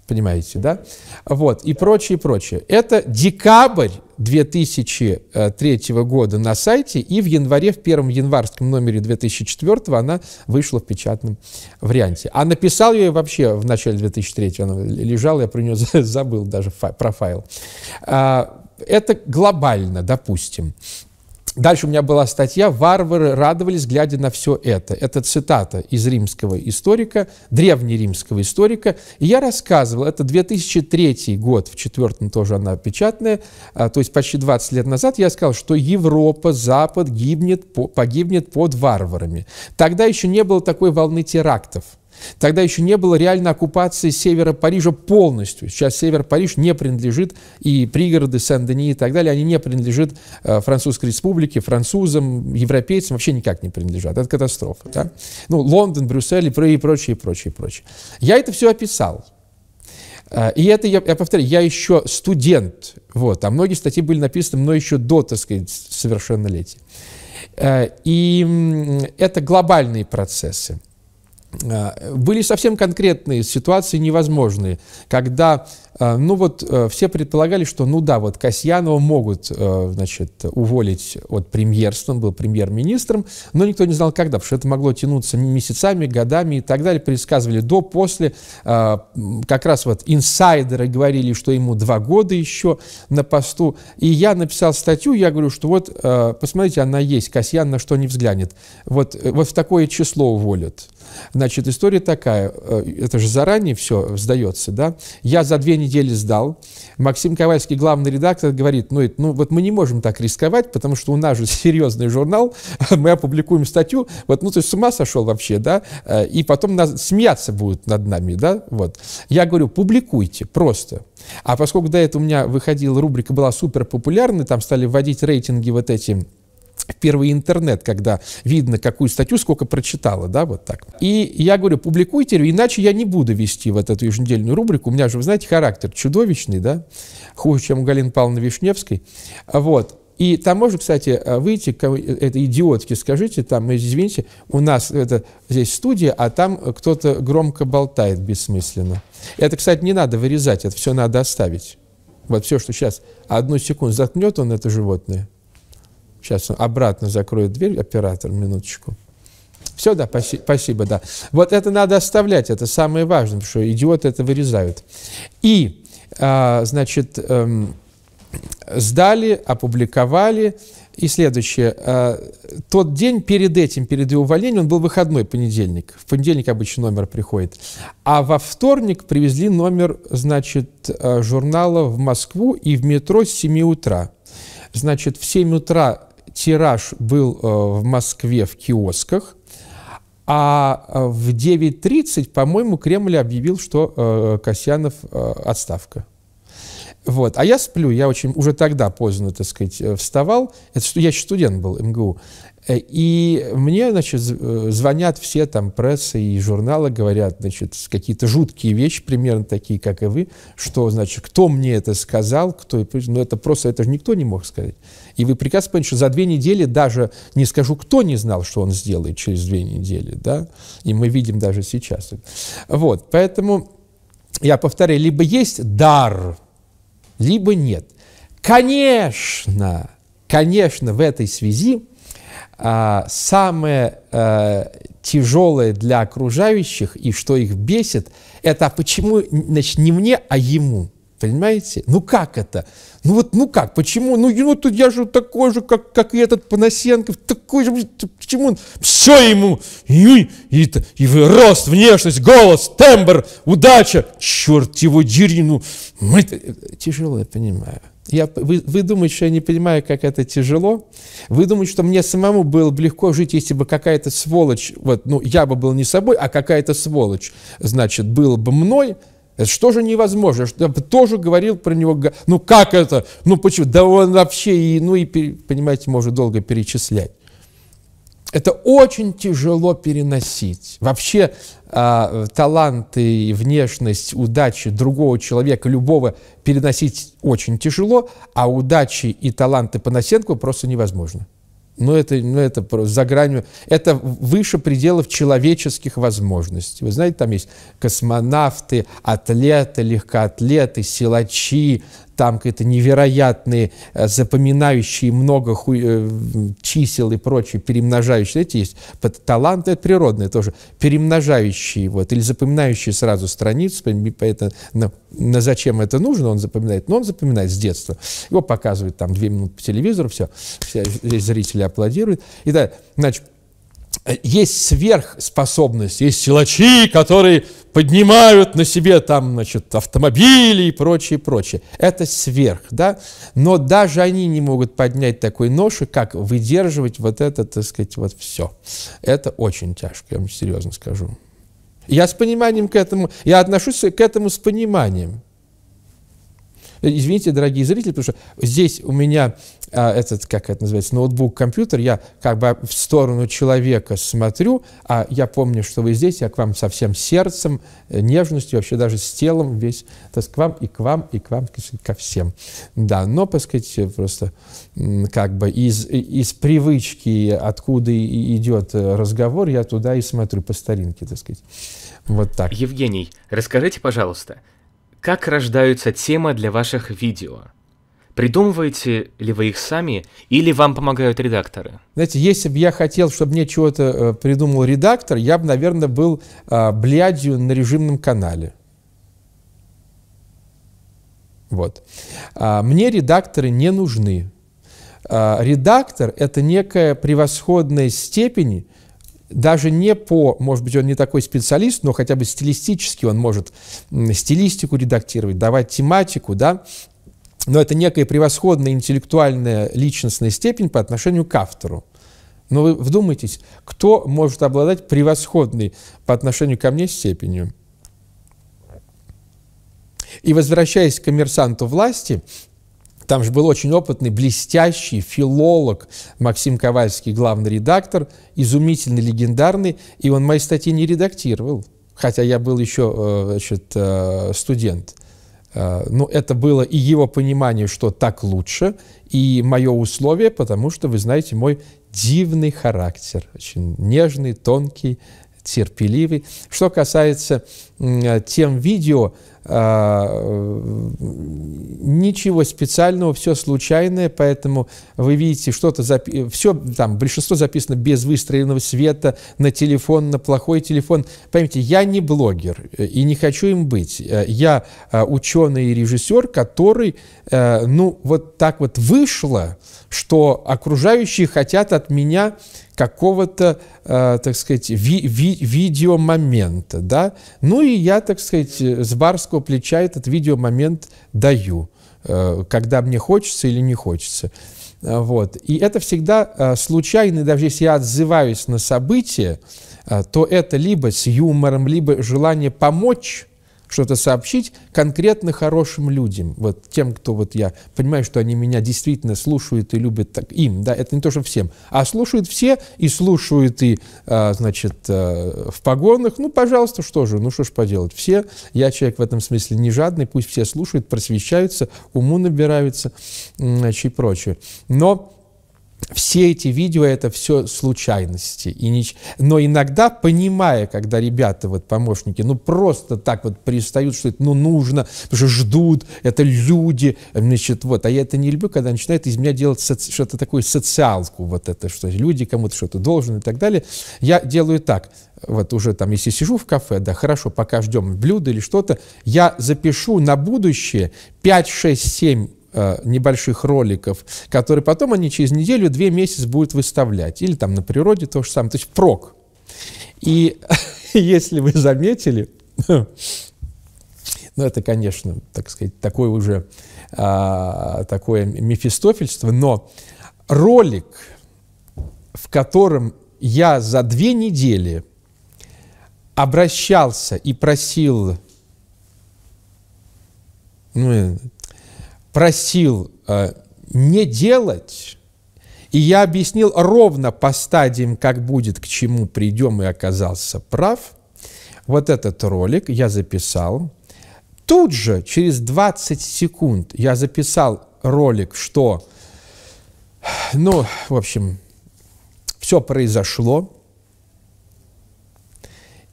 Speaker 1: Понимаете, да? Вот, и прочее, прочее. Это декабрь 2003 года на сайте, и в январе, в первом январском номере 2004 она вышла в печатном варианте. А написал я ее вообще в начале 2003, она лежала, я про нее забыл даже про файл. А, это глобально, допустим. Дальше у меня была статья «Варвары радовались, глядя на все это». Это цитата из римского историка, древнеримского историка. И я рассказывал, это 2003 год, в четвертом тоже она печатная, а, то есть почти 20 лет назад, я сказал, что Европа, Запад гибнет, погибнет под варварами. Тогда еще не было такой волны терактов. Тогда еще не было реальной оккупации севера Парижа полностью. Сейчас север Париж не принадлежит, и пригороды Сен-Дени и так далее, они не принадлежат э, Французской республике, французам, европейцам, вообще никак не принадлежат. Это катастрофа. Да? Ну, Лондон, Брюссель и прочее, и прочее, и прочее. Я это все описал. Э, и это, я, я повторяю, я еще студент, вот, а многие статьи были написаны мной еще до, так сказать, совершеннолетия. Э, и это глобальные процессы. Э, были совсем конкретные ситуации невозможные, когда, э, ну вот, э, все предполагали, что, ну да, вот Касьянова могут, значит, уволить от премьерства, он был премьер-министром, но никто не знал, когда, потому что это могло тянуться месяцами, годами и так далее, предсказывали до, после, как раз вот инсайдеры говорили, что ему два года еще на посту, и я написал статью, я говорю, что вот, посмотрите, она есть, Касьян на что не взглянет, вот, вот в такое число уволят, Значит, история такая. Э, это же заранее все сдается, да? Я за две недели сдал. Максим Ковальский, главный редактор, говорит, ну, ну вот мы не можем так рисковать, потому что у нас же серьезный журнал, мы опубликуем статью, вот, ну, то есть с ума сошел вообще, да? Э, и потом нас, смеяться будут над нами, да? Вот. Я говорю, публикуйте просто. А поскольку до этого у меня выходила рубрика, была супер популярной, там стали вводить рейтинги вот эти первый интернет, когда видно, какую статью сколько прочитала, да, вот так. И я говорю, публикуйте, иначе я не буду вести вот эту еженедельную рубрику. У меня же, вы знаете, характер чудовищный, да, хуже, чем у Галины Павловны Вишневской. Вот. И там можно, кстати, э, выйти, это идиотки, скажите, там, э, извините, у нас это, здесь студия, а там кто-то громко болтает бессмысленно. Это, кстати, не надо вырезать, это все надо оставить. Вот все, что сейчас одну секунду заткнет он это животное – Сейчас он обратно закроет дверь, оператор, минуточку. Все, да, паси, спасибо, да. Вот это надо оставлять, это самое важное, потому что идиоты это вырезают. И, а, значит, эм, сдали, опубликовали. И следующее. А, тот день перед этим, перед его увольнением, он был выходной понедельник. В понедельник обычно номер приходит. А во вторник привезли номер, значит, э, журнала в Москву и в метро с 7 утра. Значит, в 7 утра Тираж был э, в Москве в киосках, а э, в 9.30, по-моему, Кремль объявил, что э, Касьянов отставка. Вот. А я сплю, я очень уже тогда поздно, так сказать, вставал. Это, я еще студент был МГУ. И мне, значит, звонят все там прессы и журналы, говорят, значит, какие-то жуткие вещи, примерно такие, как и вы, что, значит, кто мне это сказал, кто... Ну, это просто, это же никто не мог сказать. И вы прекрасно понимаете, что за две недели даже, не скажу, кто не знал, что он сделает через две недели, да, и мы видим даже сейчас. Вот, поэтому я повторяю, либо есть дар, либо нет. Конечно, конечно, в этой связи а, самое а, тяжелое для окружающих и что их бесит, это а почему, значит, не мне, а ему. Понимаете? Ну как это? Ну вот, ну как, почему? Ну, ну тут я же такой же, как, как и этот Панасенков, такой же, почему он? Все ему, ну и, и, и, и рост, внешность, голос, тембр, удача, черт его дери, ну, мы, ну э, тяжело, я понимаю. Я, вы, вы думаете, что я не понимаю, как это тяжело? Вы думаете, что мне самому было бы легко жить, если бы какая-то сволочь, вот, ну, я бы был не собой, а какая-то сволочь, значит, было бы мной, это что же невозможно? Что, тоже говорил про него, ну как это? Ну почему? Да он вообще, и, ну и, понимаете, можно долго перечислять. Это очень тяжело переносить. Вообще э, таланты, внешность, удачи другого человека, любого, переносить очень тяжело, а удачи и таланты Поносенко просто невозможно. Ну это, ну, это за гранью, это выше пределов человеческих возможностей. Вы знаете, там есть космонавты, атлеты, легкоатлеты, силачи, там какие-то невероятные, э, запоминающие много ху... Э, чисел и прочее, перемножающие. Эти есть таланты, это природные тоже, перемножающие, вот, или запоминающие сразу страницу, поэтому на, на зачем это нужно, он запоминает, но он запоминает с детства. Его показывают там две минуты по телевизору, все, все зрители аплодируют. И так, значит, Э, есть сверхспособность, есть силачи, которые поднимают на себе там, значит, автомобили и прочее, прочее. Это сверх, да? Но даже они не могут поднять такой ноши, как выдерживать вот это, так сказать, вот все. Это очень тяжко, я вам серьезно скажу. Я с пониманием к этому, я отношусь к этому с пониманием. Э, извините, дорогие зрители, потому что здесь у меня а, этот, как это называется, ноутбук, компьютер, я как бы в сторону человека смотрю, а я помню, что вы здесь, я к вам со всем сердцем, э, нежностью, вообще даже с телом весь, то есть к вам и к вам, и к вам, ко всем. Да, но, так сказать, э, просто как бы из, э, из привычки, откуда идет разговор, я туда и смотрю по старинке, так сказать. Вот так.
Speaker 2: Евгений, расскажите, пожалуйста, как рождаются темы для ваших видео? Придумываете ли вы их сами или вам помогают редакторы?
Speaker 1: Знаете, если бы я хотел, чтобы мне чего-то э, придумал редактор, я бы, наверное, был э, блядью на режимном канале. Вот. А, мне редакторы не нужны. А, редактор – это некая превосходная степень, даже не по, может быть, он не такой специалист, но хотя бы стилистически он может стилистику редактировать, давать тематику, да, но это некая превосходная интеллектуальная личностная степень по отношению к автору. Но вы вдумайтесь, кто может обладать превосходной по отношению ко мне степенью? И возвращаясь к коммерсанту власти, там же был очень опытный, блестящий филолог Максим Ковальский, главный редактор, изумительный, легендарный, и он мои статьи не редактировал, хотя я был еще э, значит, э, студент – Э, ну, это было и его понимание, что так лучше, и мое условие, потому что, вы знаете, мой дивный характер, очень нежный, тонкий, терпеливый. Что касается э, тем видео, а, ничего специального, все случайное, поэтому вы видите, что-то запи- все там, большинство записано без выстроенного света, на телефон, на плохой телефон. Поймите, я не блогер э, и не хочу им быть. Э, я а, ученый и режиссер, который, э, ну, вот так вот вышло, что окружающие хотят от меня какого-то, э, так сказать, ви ви видеомомента, да. Ну и я, так сказать, с барского плеча этот видеомомент даю, э, когда мне хочется или не хочется. Э, вот. И это всегда э, случайно, даже если я отзываюсь на события, то это либо с юмором, либо желание помочь, что-то сообщить конкретно хорошим людям, вот тем, кто вот я понимаю, что они меня действительно слушают и любят так, им, да, это не то, что всем, а слушают все и слушают и, а, значит, а, в погонах, ну, пожалуйста, что же, ну, что ж поделать, все, я человек в этом смысле не жадный, пусть все слушают, просвещаются, уму набираются, значит, и прочее. Но все эти видео это все случайности. И нич... Но иногда, понимая, когда ребята, вот помощники, ну просто так вот пристают, что это ну нужно, потому что ждут, это люди, значит, вот. А я это не люблю, когда начинает из меня делать соци... что-то такое социалку, вот это, что люди кому-то что-то должен и так далее. Я делаю так, вот уже там, если сижу в кафе, да, хорошо, пока ждем блюдо или что-то, я запишу на будущее 5, 6, 7 Э, небольших роликов, которые потом они через неделю, две месяца будут выставлять. Или там на природе то же самое. То есть прок. И если вы заметили, ну, это, конечно, так сказать, такое уже а, такое мефистофельство, но ролик, в котором я за две недели обращался и просил, ну, просил э, не делать, и я объяснил ровно по стадиям, как будет, к чему придем, и оказался прав, вот этот ролик я записал. Тут же, через 20 секунд, я записал ролик, что, ну, в общем, все произошло.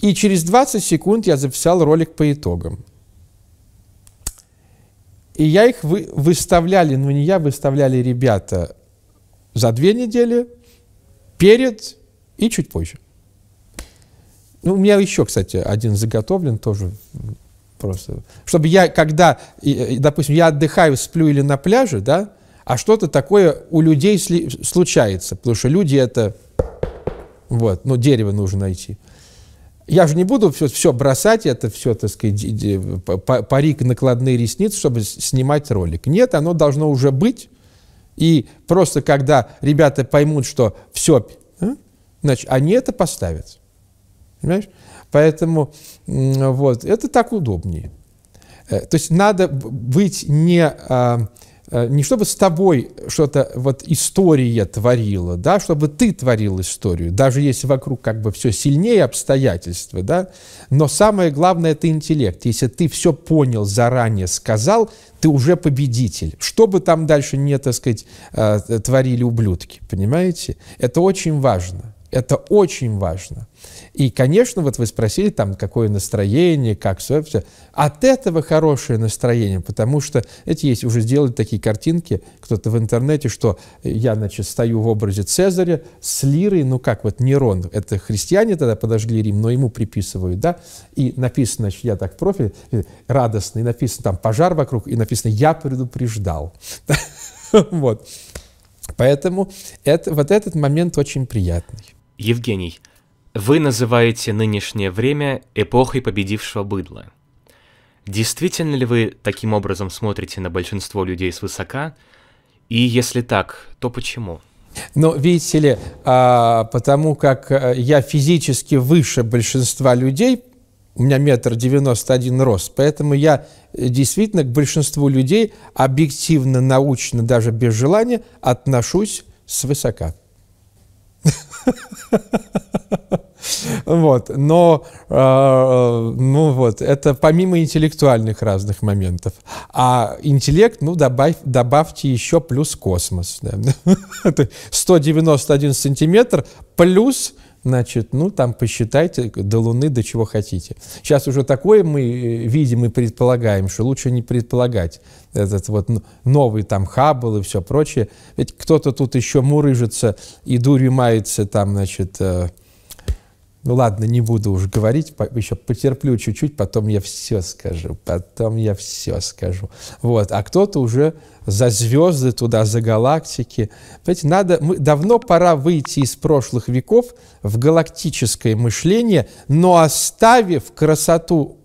Speaker 1: И через 20 секунд я записал ролик по итогам. И я их вы, выставляли, ну не я, выставляли ребята за две недели, перед и чуть позже. Ну, у меня еще, кстати, один заготовлен тоже просто. Чтобы я, когда, допустим, я отдыхаю, сплю или на пляже, да, а что-то такое у людей случается, потому что люди это, вот, ну, дерево нужно найти – я же не буду все, все бросать, это все, так сказать, парик, накладные ресницы, чтобы снимать ролик. Нет, оно должно уже быть. И просто когда ребята поймут, что все, а, значит, они это поставят. Понимаешь? Поэтому вот, это так удобнее. Э, то есть надо быть не а, Э, не чтобы с тобой что-то вот история творила, да, чтобы ты творил историю, даже если вокруг как бы все сильнее обстоятельства, да, но самое главное это интеллект. Если ты все понял, заранее сказал, ты уже победитель. Что бы там дальше не, так сказать, э, творили ублюдки, понимаете? Это очень важно. Это очень важно. И, конечно, вот вы спросили, там, какое настроение, как все, все. От этого хорошее настроение, потому что, эти есть уже сделали такие картинки, кто-то в интернете, что я, значит, стою в образе Цезаря с лирой, ну как, вот Нерон, это христиане тогда подожгли Рим, но ему приписывают, да, и написано, значит, я так в профиле, радостный, написано там пожар вокруг, и написано «я предупреждал». Вот. Поэтому это, вот этот момент очень приятный. Евгений, вы называете
Speaker 2: нынешнее время эпохой победившего быдла. Действительно ли вы таким образом смотрите на большинство людей свысока? И если так, то почему?
Speaker 1: Ну видите ли, а, потому как э, я физически выше большинства людей, у меня метр девяносто один рост, поэтому я э, действительно к большинству людей объективно, научно, даже без желания отношусь свысока. Вот, но, э, ну вот, это помимо интеллектуальных разных моментов. А интеллект, ну, добавь, добавьте еще плюс космос. Да. 191 сантиметр плюс Значит, ну там посчитайте до Луны, до чего хотите. Сейчас уже такое мы э, видим и предполагаем, что лучше не предполагать этот вот новый там Хаббл и все прочее. Ведь кто-то тут еще мурыжится и дурью мается там, значит, э, ну ладно, не буду уж говорить, еще потерплю чуть-чуть, потом я все скажу, потом я все скажу. Вот, а кто-то уже за звезды туда, за галактики. Понимаете, надо, мы, давно пора выйти из прошлых веков в галактическое мышление, но оставив красоту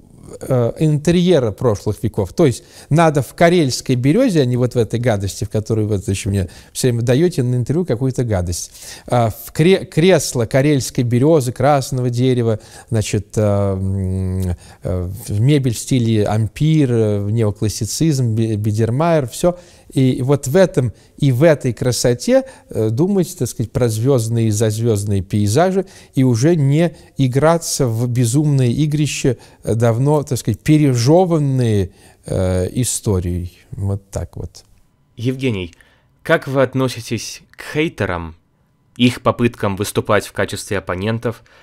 Speaker 1: Э, интерьера прошлых веков. То есть надо в карельской березе, а не вот в этой гадости, в которую вы еще мне все время даете на интервью какую-то гадость. А, в кре кресло карельской березы, красного дерева, значит, э, э мебель в стиле ампир, э, неоклассицизм, Бидермайер, все – и вот в этом и в этой красоте э, думать, так сказать, про звездные и зазвездные пейзажи и уже не играться в безумные игрища, э, давно, так сказать, пережеванные э, историей. Вот так вот.
Speaker 2: Евгений, как вы относитесь к хейтерам, их попыткам выступать в качестве оппонентов –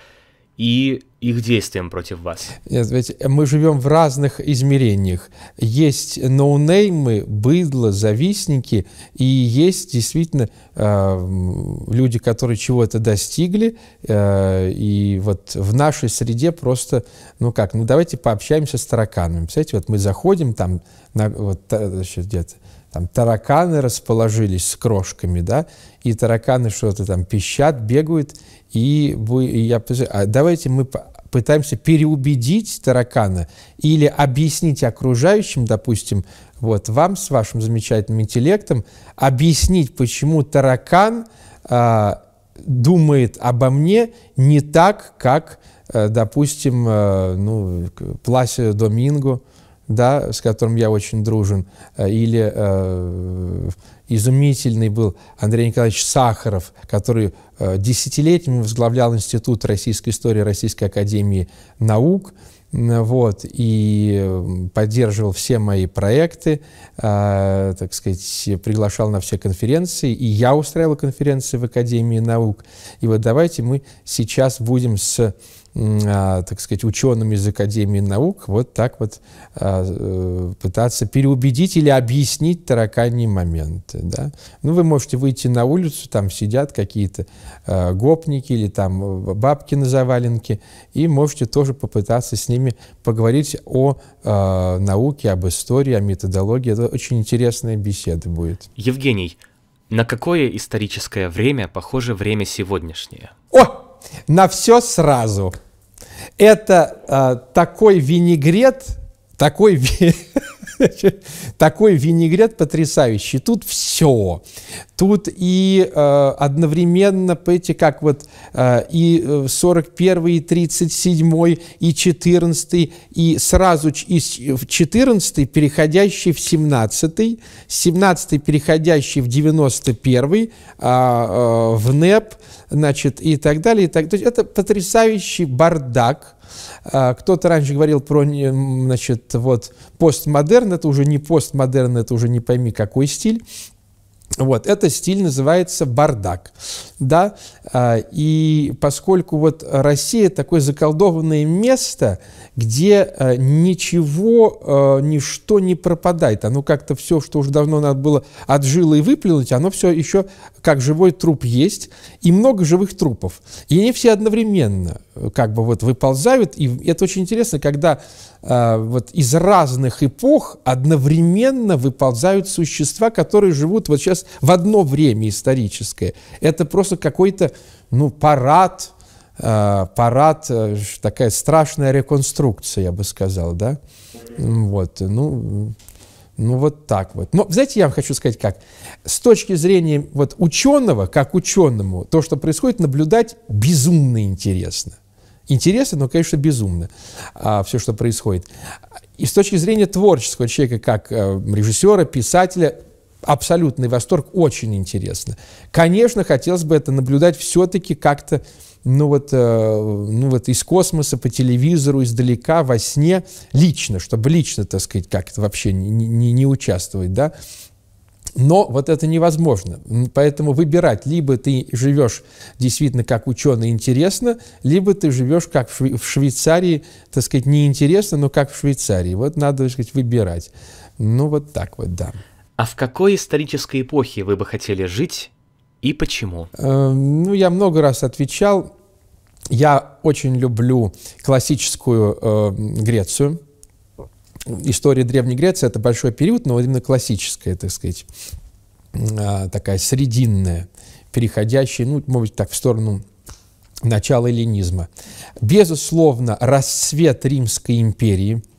Speaker 2: и их действиям против вас.
Speaker 1: Нет, ведь мы живем в разных измерениях. Есть ноунеймы, быдло, завистники, и есть действительно э, люди, которые чего-то достигли, э, и вот в нашей среде просто, ну как, ну давайте пообщаемся с тараканами. Представляете, вот мы заходим там, на, вот, э, значит, где-то, там тараканы расположились с крошками, да, и тараканы что-то там пищат, бегают, и, вы, и я а давайте мы пытаемся переубедить таракана или объяснить окружающим, допустим, вот вам с вашим замечательным интеллектом, объяснить, почему таракан а, думает обо мне не так, как, э, допустим, э, ну, Пласио Доминго, да, с которым я очень дружен, э, или э, изумительный был Андрей Николаевич Сахаров, который э, десятилетиями возглавлял Институт российской истории Российской академии наук, вот, и э, поддерживал все мои проекты, э, так сказать, приглашал на все конференции, и я устраивал конференции в Академии наук. И вот давайте мы сейчас будем с а, так сказать, ученым из Академии наук вот так вот а, э, пытаться переубедить или объяснить тараканьи моменты. Да? Ну, вы можете выйти на улицу, там сидят какие-то а, гопники или там э, бабки на заваленке, и можете тоже попытаться с ними поговорить о науке, об истории, о методологии. Это очень интересная беседа будет.
Speaker 2: Евгений, на какое историческое время похоже время сегодняшнее?
Speaker 1: О! На все сразу. Это а, такой винегрет, такой, такой винегрет потрясающий. Тут все. Тут и э, одновременно, понимаете, как вот а, э, и 41, и 37, и 14, и сразу из 14 переходящий в 17, 17 переходящий в 91, э, э, в НЭП, значит, и так далее. И так, то это потрясающий бардак. А, кто-то раньше говорил про, значит, вот постмодерн, это уже не постмодерн, это уже не пойми какой стиль. Вот, этот стиль называется бардак, да, а, и поскольку вот Россия такое заколдованное место, где а, ничего, а, ничто не пропадает, оно как-то все, что уже давно надо было отжило и выплюнуть, оно все еще как живой труп есть, и много живых трупов, и они все одновременно э, как бы вот выползают, и это очень интересно, когда вот из разных эпох одновременно выползают существа, которые живут вот сейчас в одно время историческое. Это просто какой-то ну, парад, э, парад, э, такая страшная реконструкция, я бы сказал, да? Вот, ну, ну вот так вот. Но, знаете, я вам хочу сказать как. С точки зрения вот ученого, как ученому, то, что происходит, наблюдать безумно интересно. Интересно, но, конечно, безумно а, все, что происходит. И с точки зрения творческого человека, как а, режиссера, писателя, абсолютный восторг, очень интересно. Конечно, хотелось бы это наблюдать все-таки как-то, ну вот, э, ну вот из космоса, по телевизору, издалека, во сне, лично, чтобы лично, так сказать, как-то вообще не, не, не участвовать, да. Но вот это невозможно. Поэтому выбирать, либо ты живешь действительно как ученый интересно, либо ты живешь как в, в Швейцарии, так сказать, неинтересно, но как в Швейцарии. Вот надо, так сказать, выбирать. Ну вот так вот, да.
Speaker 2: А в какой исторической эпохе вы бы хотели жить и почему?
Speaker 1: Э, ну, я много раз отвечал. Я очень люблю классическую э, Грецию. История Древней Греции – это большой период, но именно классическая, так сказать, э, такая срединная, переходящая, ну, может быть, так, в сторону начала эллинизма. Безусловно, расцвет Римской империи –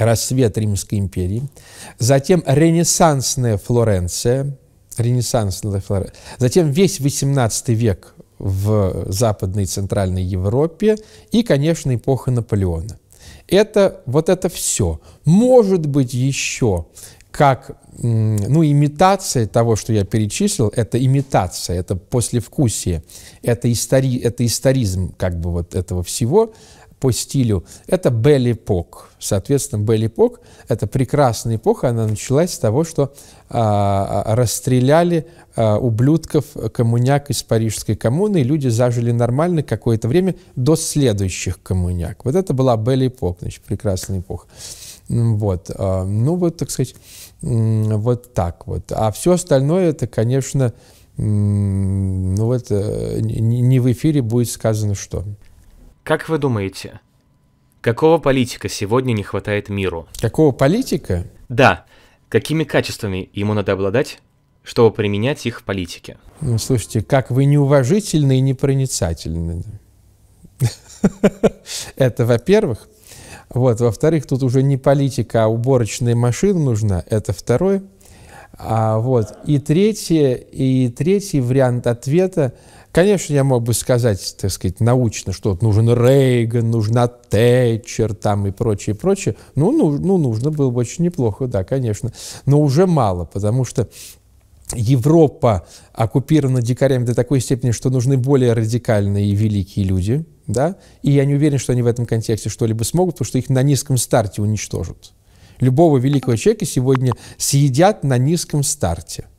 Speaker 1: рассвет Римской империи, затем ренессансная Флоренция, ренессансная Флоренция, затем весь XVIII век в Западной и Центральной Европе и, конечно, эпоха Наполеона. Это вот это все. Может быть, еще как ну, имитация того, что я перечислил, это имитация, это послевкусие, это, истори, это историзм как бы вот этого всего, по стилю. Это Беллипок. Соответственно, Беллипок – это прекрасная эпоха. Она началась с того, что а, а, расстреляли а, ублюдков коммуняк из Парижской коммуны, и люди зажили нормально какое-то время до следующих коммуняк. Вот это была Беллипок, значит, прекрасная эпоха. Вот. А, ну, вот, так сказать, вот так вот. А все остальное – это, конечно, ну вот э, не в эфире будет сказано что.
Speaker 2: Как вы думаете, какого политика сегодня не хватает миру?
Speaker 1: Какого политика?
Speaker 2: Да. Какими качествами ему надо обладать, чтобы применять их в политике? Ну,
Speaker 1: слушайте, как вы неуважительны и непроницательны. Это, во-первых. Вот, во-вторых, тут уже не политика, а уборочная машина нужна. Это второе. А, вот. И, третье, и третий вариант ответа Конечно, я мог бы сказать, так сказать, научно, что вот нужен Рейган, нужна Тэтчер там и прочее, прочее. Ну, ну, ну, нужно было бы очень неплохо, да, конечно. Но уже мало, потому что Европа оккупирована дикарями до такой степени, что нужны более радикальные и великие люди, да, и я не уверен, что они в этом контексте что-либо смогут, потому что их на низком старте уничтожат. Любого великого человека сегодня съедят на низком старте –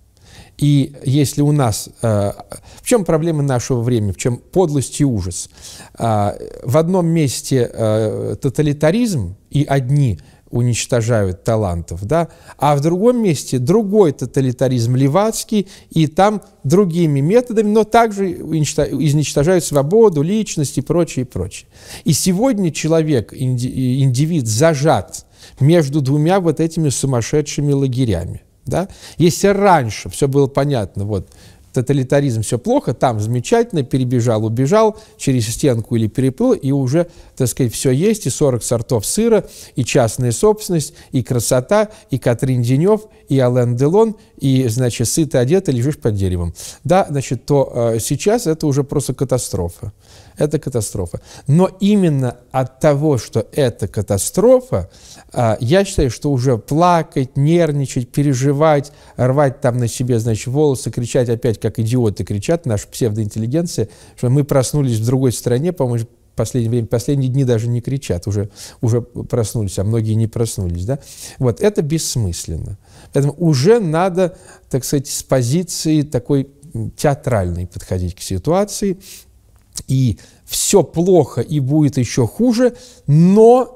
Speaker 1: и если у нас... Э, в чем проблема нашего времени? В чем подлость и ужас? А, в одном месте э, тоталитаризм и одни уничтожают талантов, да, а в другом месте другой тоталитаризм левацкий, и там другими методами, но также изничтожают свободу, личность и прочее, и прочее. И сегодня человек, индивид зажат между двумя вот этими сумасшедшими лагерями. Да? Если раньше все было понятно, вот, тоталитаризм все плохо, там замечательно, перебежал, убежал, через стенку или переплыл, и уже, так сказать, все есть, и 40 сортов сыра, и частная собственность, и красота, и Катрин Денев, и Ален Делон, и, значит, одет и лежишь под деревом. Да, значит, то э, сейчас это уже просто катастрофа это катастрофа. Но именно от того, что это катастрофа, а, я считаю, что уже плакать, нервничать, переживать, рвать там на себе, значит, волосы, кричать опять, как идиоты кричат, наша псевдоинтеллигенция, что мы проснулись в другой стране, по-моему, последнее время, последние дни даже не кричат, уже, уже проснулись, а многие не проснулись, да? Вот, это бессмысленно. Поэтому уже надо, так сказать, с позиции такой театральной подходить к ситуации, и все плохо и будет еще хуже, но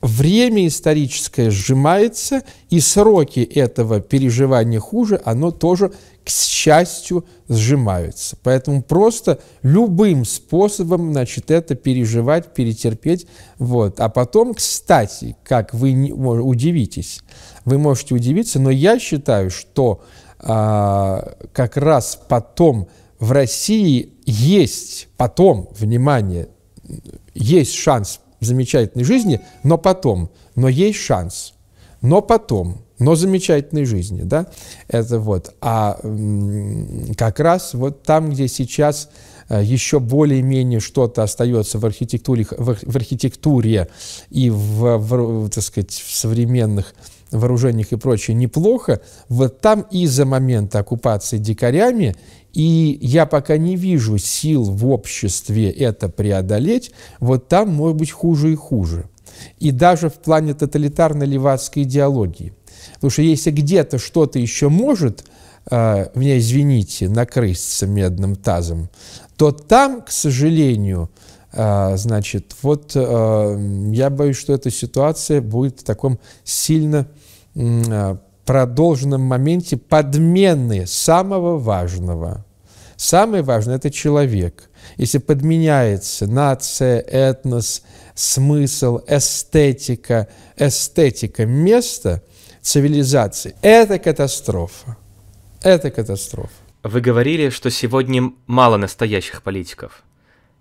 Speaker 1: время историческое сжимается, и сроки этого переживания хуже, оно тоже, к счастью, сжимаются. Поэтому просто любым способом, значит, это переживать, перетерпеть, вот. А потом, кстати, как вы не, удивитесь, вы можете удивиться, но я считаю, что а, как раз потом в России есть потом, внимание, есть шанс замечательной жизни, но потом, но есть шанс, но потом, но замечательной жизни, да, это вот, а как раз вот там, где сейчас э, еще более-менее что-то остается в архитектуре, в архитектуре и в, в, так сказать, в современных вооружениях и прочее неплохо, вот там из-за момента оккупации дикарями и я пока не вижу сил в обществе это преодолеть, вот там может быть хуже и хуже. И даже в плане тоталитарной левацкой идеологии. Потому что если где-то что-то еще может, э, меня извините, накрыться медным тазом, то там, к сожалению, э, значит, вот э, я боюсь, что эта ситуация будет в таком сильно э, продолженном моменте подмены самого важного – Самое важное – это человек. Если подменяется нация, этнос, смысл, эстетика, эстетика места цивилизации – это катастрофа. Это катастрофа.
Speaker 2: Вы говорили, что сегодня мало настоящих политиков.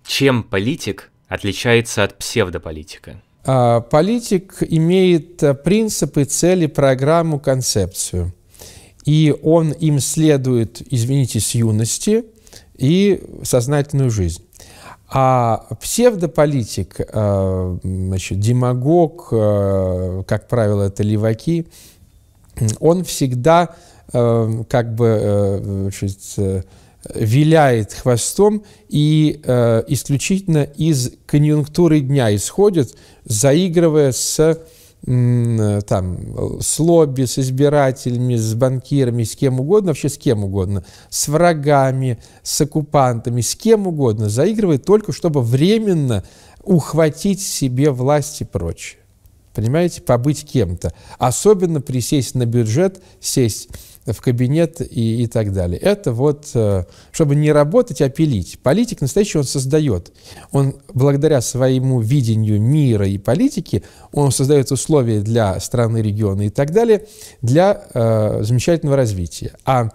Speaker 2: Чем политик отличается от псевдополитика?
Speaker 1: А, политик имеет э, принципы, цели, программу, концепцию и он им следует, извините, с юности и сознательную жизнь. А псевдополитик, э, значит, демагог, э, как правило, это леваки, он всегда э, как бы значит, виляет хвостом и исключительно из конъюнктуры дня исходит, заигрывая с Э, там, с лобби, с избирателями, с банкирами, с кем угодно, вообще с кем угодно, с врагами, с оккупантами, с кем угодно, заигрывает только, чтобы временно ухватить себе власть и прочее. Понимаете? Побыть кем-то. Особенно присесть на бюджет, сесть в кабинет и, и так далее. Это вот, э, чтобы не работать, а пилить. Политик настоящий он создает. Он благодаря своему видению мира и политики, он создает условия для страны, региона и так далее, для э, замечательного развития. А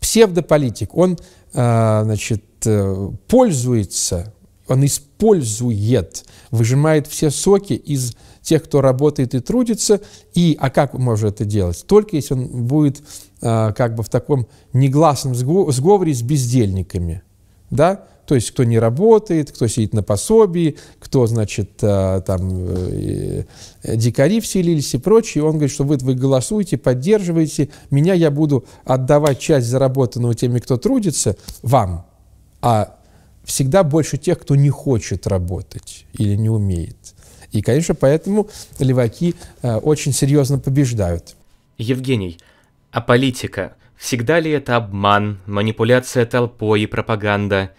Speaker 1: псевдополитик, он э, значит, э, пользуется, он использует, выжимает все соки из тех, кто работает и трудится. И, а как он может это делать? Только если он будет э, как бы в таком негласном сговоре с бездельниками. Да? То есть, кто не работает, кто сидит на пособии, кто, значит, а, там, э, дикари вселились и прочее. Он говорит, что вы, вы голосуете, поддерживаете меня, я буду отдавать часть заработанного теми, кто трудится, вам. А всегда больше тех, кто не хочет работать или не умеет. И, конечно, поэтому леваки э, очень серьезно побеждают.
Speaker 2: Евгений, а политика? Всегда ли это обман, манипуляция толпой и пропаганда?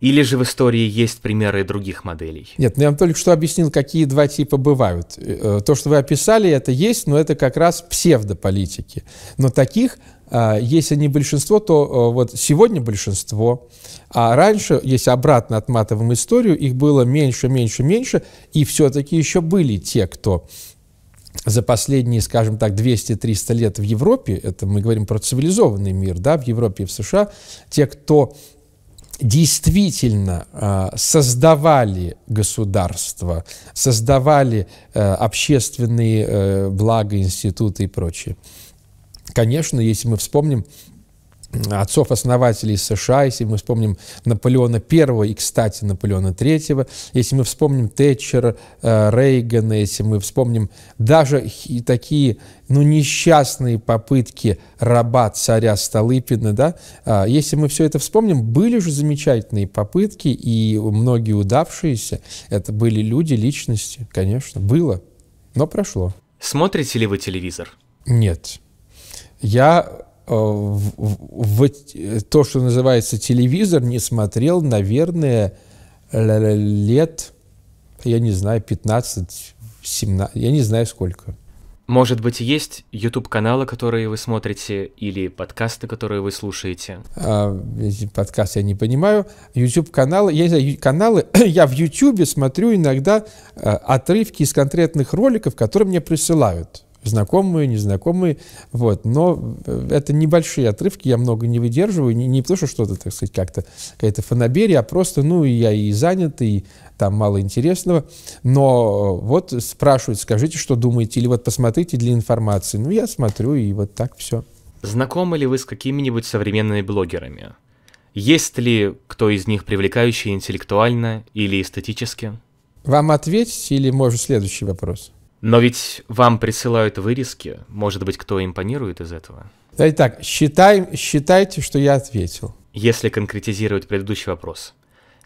Speaker 2: Или же в истории есть примеры других моделей?
Speaker 1: Нет, ну, я вам только что объяснил, какие два типа бывают. Э, э, то, что вы описали, это есть, но это как раз псевдополитики. Но таких а, если не большинство, то э, вот сегодня большинство. А раньше, если обратно отматываем историю, их было меньше, меньше, меньше. И все-таки еще были те, кто за последние, скажем так, 200-300 лет в Европе, это мы говорим про цивилизованный мир, да, в Европе и в США, те, кто действительно э, создавали государство, создавали э, общественные э, блага, институты и прочее. Конечно, если мы вспомним отцов-основателей США, если мы вспомним Наполеона I и, кстати, Наполеона III, если мы вспомним Тэтчера, э, Рейгана, если мы вспомним даже такие ну, несчастные попытки раба царя Столыпина, да, а, если мы все это вспомним, были же замечательные попытки, и многие удавшиеся, это были люди, личности, конечно, было, но прошло.
Speaker 2: Смотрите ли вы телевизор?
Speaker 1: Нет я э, в, в, в э, то, что называется телевизор, не смотрел, наверное, лет, я не знаю, 15, 17, я не знаю сколько.
Speaker 2: Может быть, есть YouTube-каналы, которые вы смотрите, или подкасты, которые вы слушаете?
Speaker 1: А, подкаст я не понимаю. YouTube-каналы, я не знаю, каналы, я в YouTube смотрю иногда э, отрывки из конкретных роликов, которые мне присылают знакомые, незнакомые, вот, но э, это небольшие отрывки, я много не выдерживаю, не, не потому что что-то, так сказать, как-то какая-то фанаберия, а просто, ну, я и занят, и там мало интересного, но э, вот спрашивают, скажите, что думаете, или вот посмотрите для информации, ну, я смотрю, и вот так все.
Speaker 2: Знакомы ли вы с какими-нибудь современными блогерами? Есть ли кто из них привлекающий интеллектуально или эстетически?
Speaker 1: Вам ответить или, может, следующий вопрос?
Speaker 2: Но ведь вам присылают вырезки. Может быть, кто импонирует из этого?
Speaker 1: Итак, считай, считайте, что я ответил.
Speaker 2: Если конкретизировать предыдущий вопрос,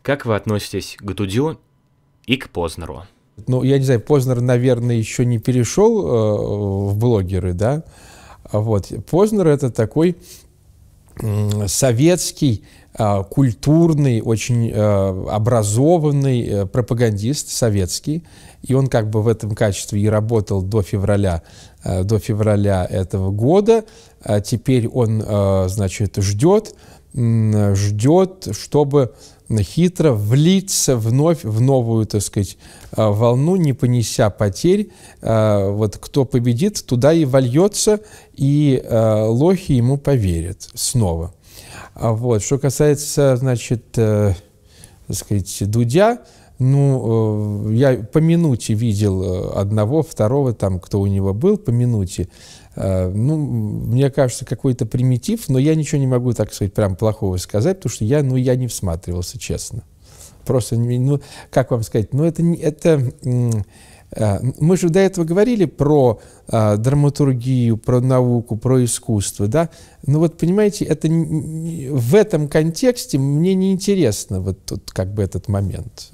Speaker 2: как вы относитесь к Дудю и к Познеру?
Speaker 1: Ну, я не знаю, Познер, наверное, еще не перешел э, в блогеры, да? Вот. Познер — это такой советский, э, культурный, очень э, образованный э, пропагандист советский, и он как бы в этом качестве и работал до февраля, э, до февраля этого года. А теперь он, э, значит, ждет, ждет, чтобы хитро влиться вновь в новую, так сказать, э, волну, не понеся потерь. Вот кто победит, туда и вольется, и лохи ему поверят снова. А вот. Что касается, значит, так сказать, Дудя, ну, э, я по минуте видел э, одного, второго, там, кто у него был, по минуте. Э, ну, мне кажется, какой-то примитив, но я ничего не могу, так сказать, прям плохого сказать, потому что я, ну, я не всматривался, честно. Просто, ну, как вам сказать, ну, это, это Э, мы же до этого говорили про э, драматургию, про науку, про искусство, да? Но вот, понимаете, это в этом контексте мне не интересно вот тут как бы этот момент.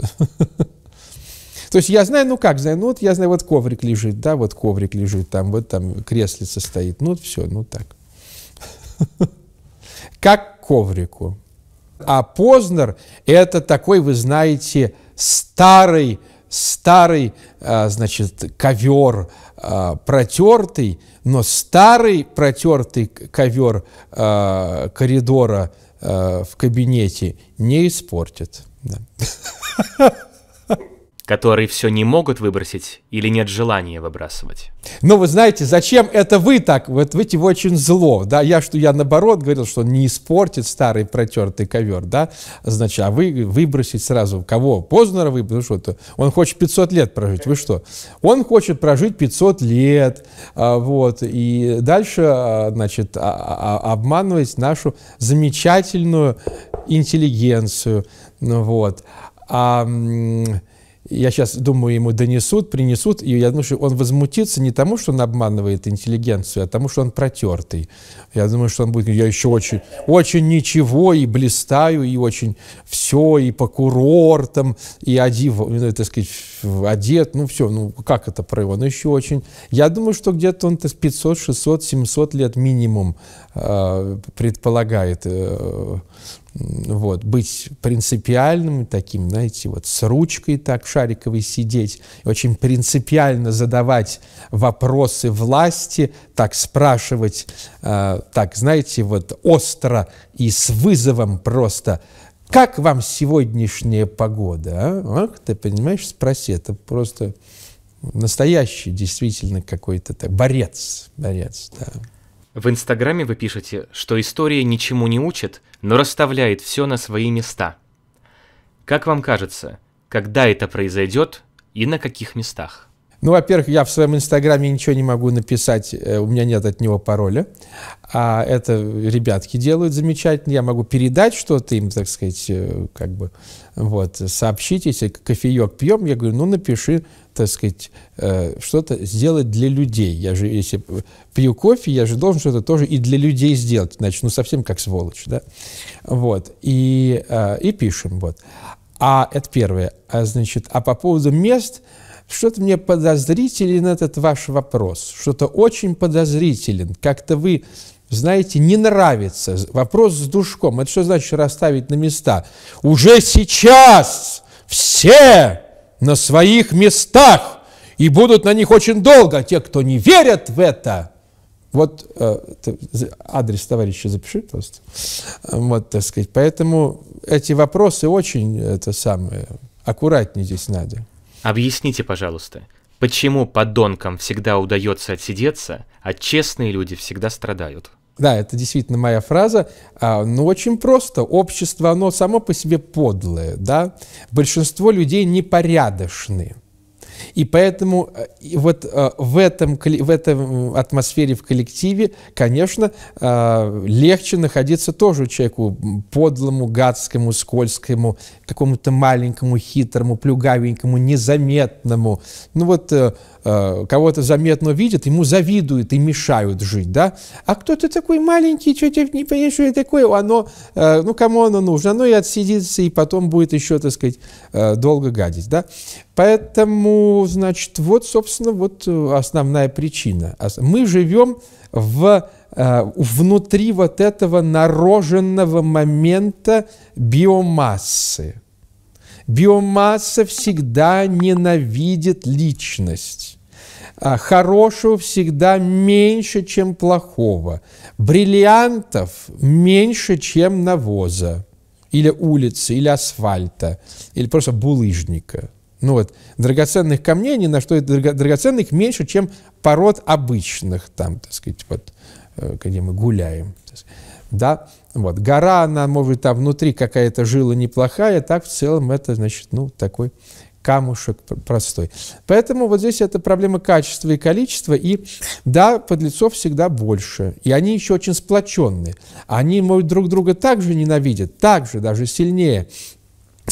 Speaker 1: То есть я знаю, ну как знаю, ну вот я знаю, вот коврик лежит, да, вот коврик лежит, там вот там креслица стоит, ну все, ну так. Как коврику. А Познер – это такой, вы знаете, старый старый, э, значит, ковер э, протертый, но старый протертый ковер э, коридора в кабинете не испортит. Да.
Speaker 2: которые все не могут выбросить или нет желания выбрасывать.
Speaker 1: Ну, вы знаете, зачем это вы так? Вот видите, вы типа очень зло, да? Я что, я наоборот говорил, что не испортит старый протертый ковер, да? Значит, а вы выбросить сразу кого? Познера выбросить? Что-то. Он хочет 500 лет прожить, вы что? Он хочет прожить 500 лет, а, вот, и дальше, а, значит, а, обманывать нашу замечательную интеллигенцию, ну вот. А, я сейчас думаю, ему донесут, принесут, и я думаю, что он возмутится не тому, что он обманывает интеллигенцию, а тому, что он протертый. Я думаю, что он будет говорить, я еще очень, очень ничего, и блистаю, и очень все, и по курортам, и одев, ну, так сказать, одет, ну все, ну как это про его, ну еще очень. Я думаю, что где-то он 500, 600, 700 лет минимум э, предполагает э, вот, быть принципиальным, таким, знаете, вот с ручкой так шариковой сидеть, очень принципиально задавать вопросы власти, так спрашивать, э, так, знаете, вот остро и с вызовом просто, как вам сегодняшняя погода? А? Ах, ты понимаешь, спроси, это просто настоящий, действительно, какой-то борец, борец, да.
Speaker 2: В Инстаграме вы пишете, что история ничему не учит, но расставляет все на свои места. Как вам кажется, когда это произойдет и на каких местах?
Speaker 1: Ну, во-первых, я в своем инстаграме ничего не могу написать, э, у меня нет от него пароля. А это ребятки делают замечательно. Я могу передать что-то им, так сказать, э, как бы, вот, сообщить, если кофеек пьем, я говорю, ну, напиши, так сказать, э, что-то сделать для людей. Я же, если пью кофе, я же должен что-то тоже и для людей сделать, значит, ну, совсем как сволочь, да, вот, и, и пишем, вот. А это первое. А, значит, а по поводу мест – что-то мне подозрителен этот ваш вопрос, что-то очень подозрителен. Как-то вы, знаете, не нравится. Вопрос с душком. Это что значит расставить на места? Уже сейчас все на своих местах, и будут на них очень долго те, кто не верят в это. Вот э, адрес товарища запиши, пожалуйста. Вот, так сказать. Поэтому эти вопросы очень, это самое, аккуратнее здесь надо.
Speaker 2: Объясните, пожалуйста, почему подонкам всегда удается отсидеться, а честные люди всегда страдают?
Speaker 1: Да, это действительно моя фраза. А, ну, очень просто. Общество, оно само по себе подлое, да? Большинство людей непорядочные. И поэтому э, вот э, в, этом, в этом атмосфере в коллективе, конечно, э, легче находиться тоже человеку подлому, гадскому, скользкому, какому-то маленькому, хитрому, плюгавенькому, незаметному. Ну вот Э, кого-то заметно видят, ему завидуют и мешают жить, да? А кто-то такой маленький, что тебе не понимаешь, что это такое, оно, э, ну, кому оно нужно? Оно и отсидится, и потом будет еще, так сказать, э, долго гадить, да? Поэтому, значит, вот, собственно, вот основная причина. А мы живем в внутри вот этого нароженного момента биомассы. Биомасса всегда ненавидит личность. А хорошего всегда меньше, чем плохого, бриллиантов меньше, чем навоза, или улицы, или асфальта, или просто булыжника. Ну вот, драгоценных камней, ни на что драгоценных меньше, чем пород обычных, там, так сказать, вот, э, где мы гуляем. Да? Вот. Гора, она может там внутри какая-то жила неплохая, так в целом это, значит, ну, такой камушек простой. Поэтому вот здесь это проблема качества и количества. И да, подлецов всегда больше. И они еще очень сплоченные. Они могут друг друга также ненавидят, также даже сильнее.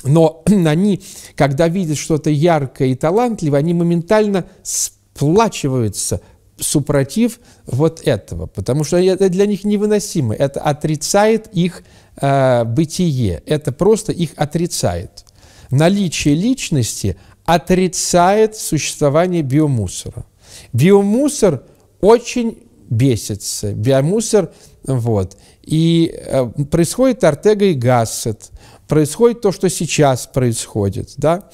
Speaker 1: Но они, когда видят что-то яркое и талантливое, они моментально сплачиваются, супротив вот этого, потому что это для них невыносимо, это отрицает их э, бытие, это просто их отрицает наличие личности отрицает существование биомусора. Биомусор очень бесится, биомусор, вот. И э, происходит Артега и Гассет, происходит то, что сейчас происходит, да.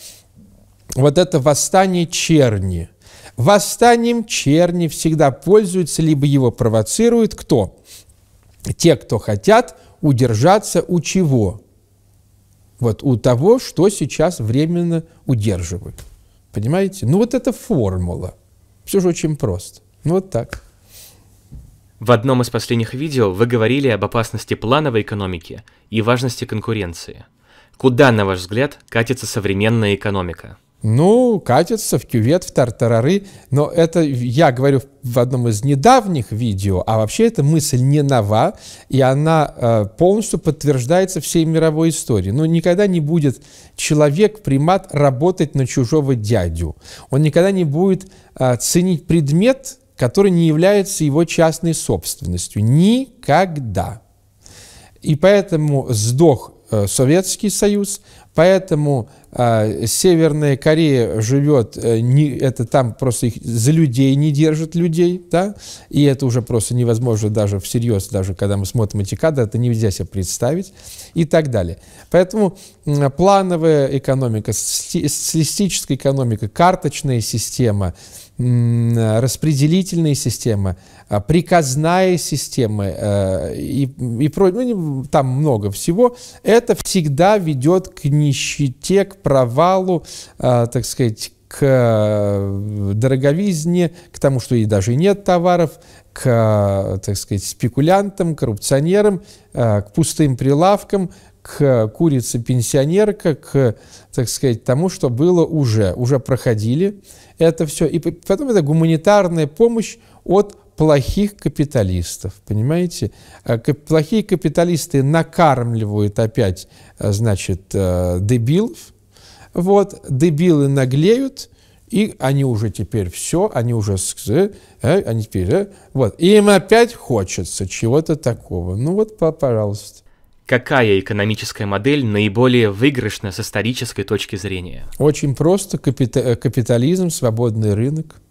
Speaker 1: Вот это восстание черни. Восстанием черни всегда пользуются, либо его провоцируют кто? Те, кто хотят удержаться у чего? вот у того, что сейчас временно удерживают. Понимаете? Ну вот это формула. Все же очень просто. Ну вот так.
Speaker 2: В одном из последних видео вы говорили об опасности плановой экономики и важности конкуренции. Куда, на ваш взгляд, катится современная экономика?
Speaker 1: ну, катятся в кювет, в тартарары. Но это я говорю в одном из недавних видео, а вообще эта мысль не нова, и она э, полностью подтверждается всей мировой историей. Ну, никогда не будет человек-примат работать на чужого дядю. Он никогда не будет э, ценить предмет, который не является его частной собственностью. Никогда. И поэтому сдох э, Советский Союз, поэтому а, Северная Корея живет, э, не, это там просто их за людей не держат людей, да, и это уже просто невозможно даже всерьез, даже когда мы смотрим эти кадры, это нельзя себе представить и так далее. Поэтому плановая экономика, стилистическая экономика, карточная система – распределительные системы, а, приказная система э, и, и ну, там много всего, это всегда ведет к нищете, к провалу, а, так сказать, к э, дороговизне, к тому, что и даже нет товаров, к, э, так сказать, спекулянтам, коррупционерам, к пустым прилавкам, к э, курице-пенсионерка, к, так сказать, тому, что было уже. Уже проходили это все. И потом это гуманитарная помощь от плохих капиталистов, понимаете? А плохие капиталисты накармливают опять, э, значит, э, дебилов. Вот, дебилы наглеют, и они уже теперь все, они уже, они теперь, вот, и им опять хочется чего-то такого. Ну вот, пожалуйста.
Speaker 2: Какая экономическая модель наиболее выигрышна с исторической точки зрения?
Speaker 1: Очень просто. Капита- капитализм, свободный рынок –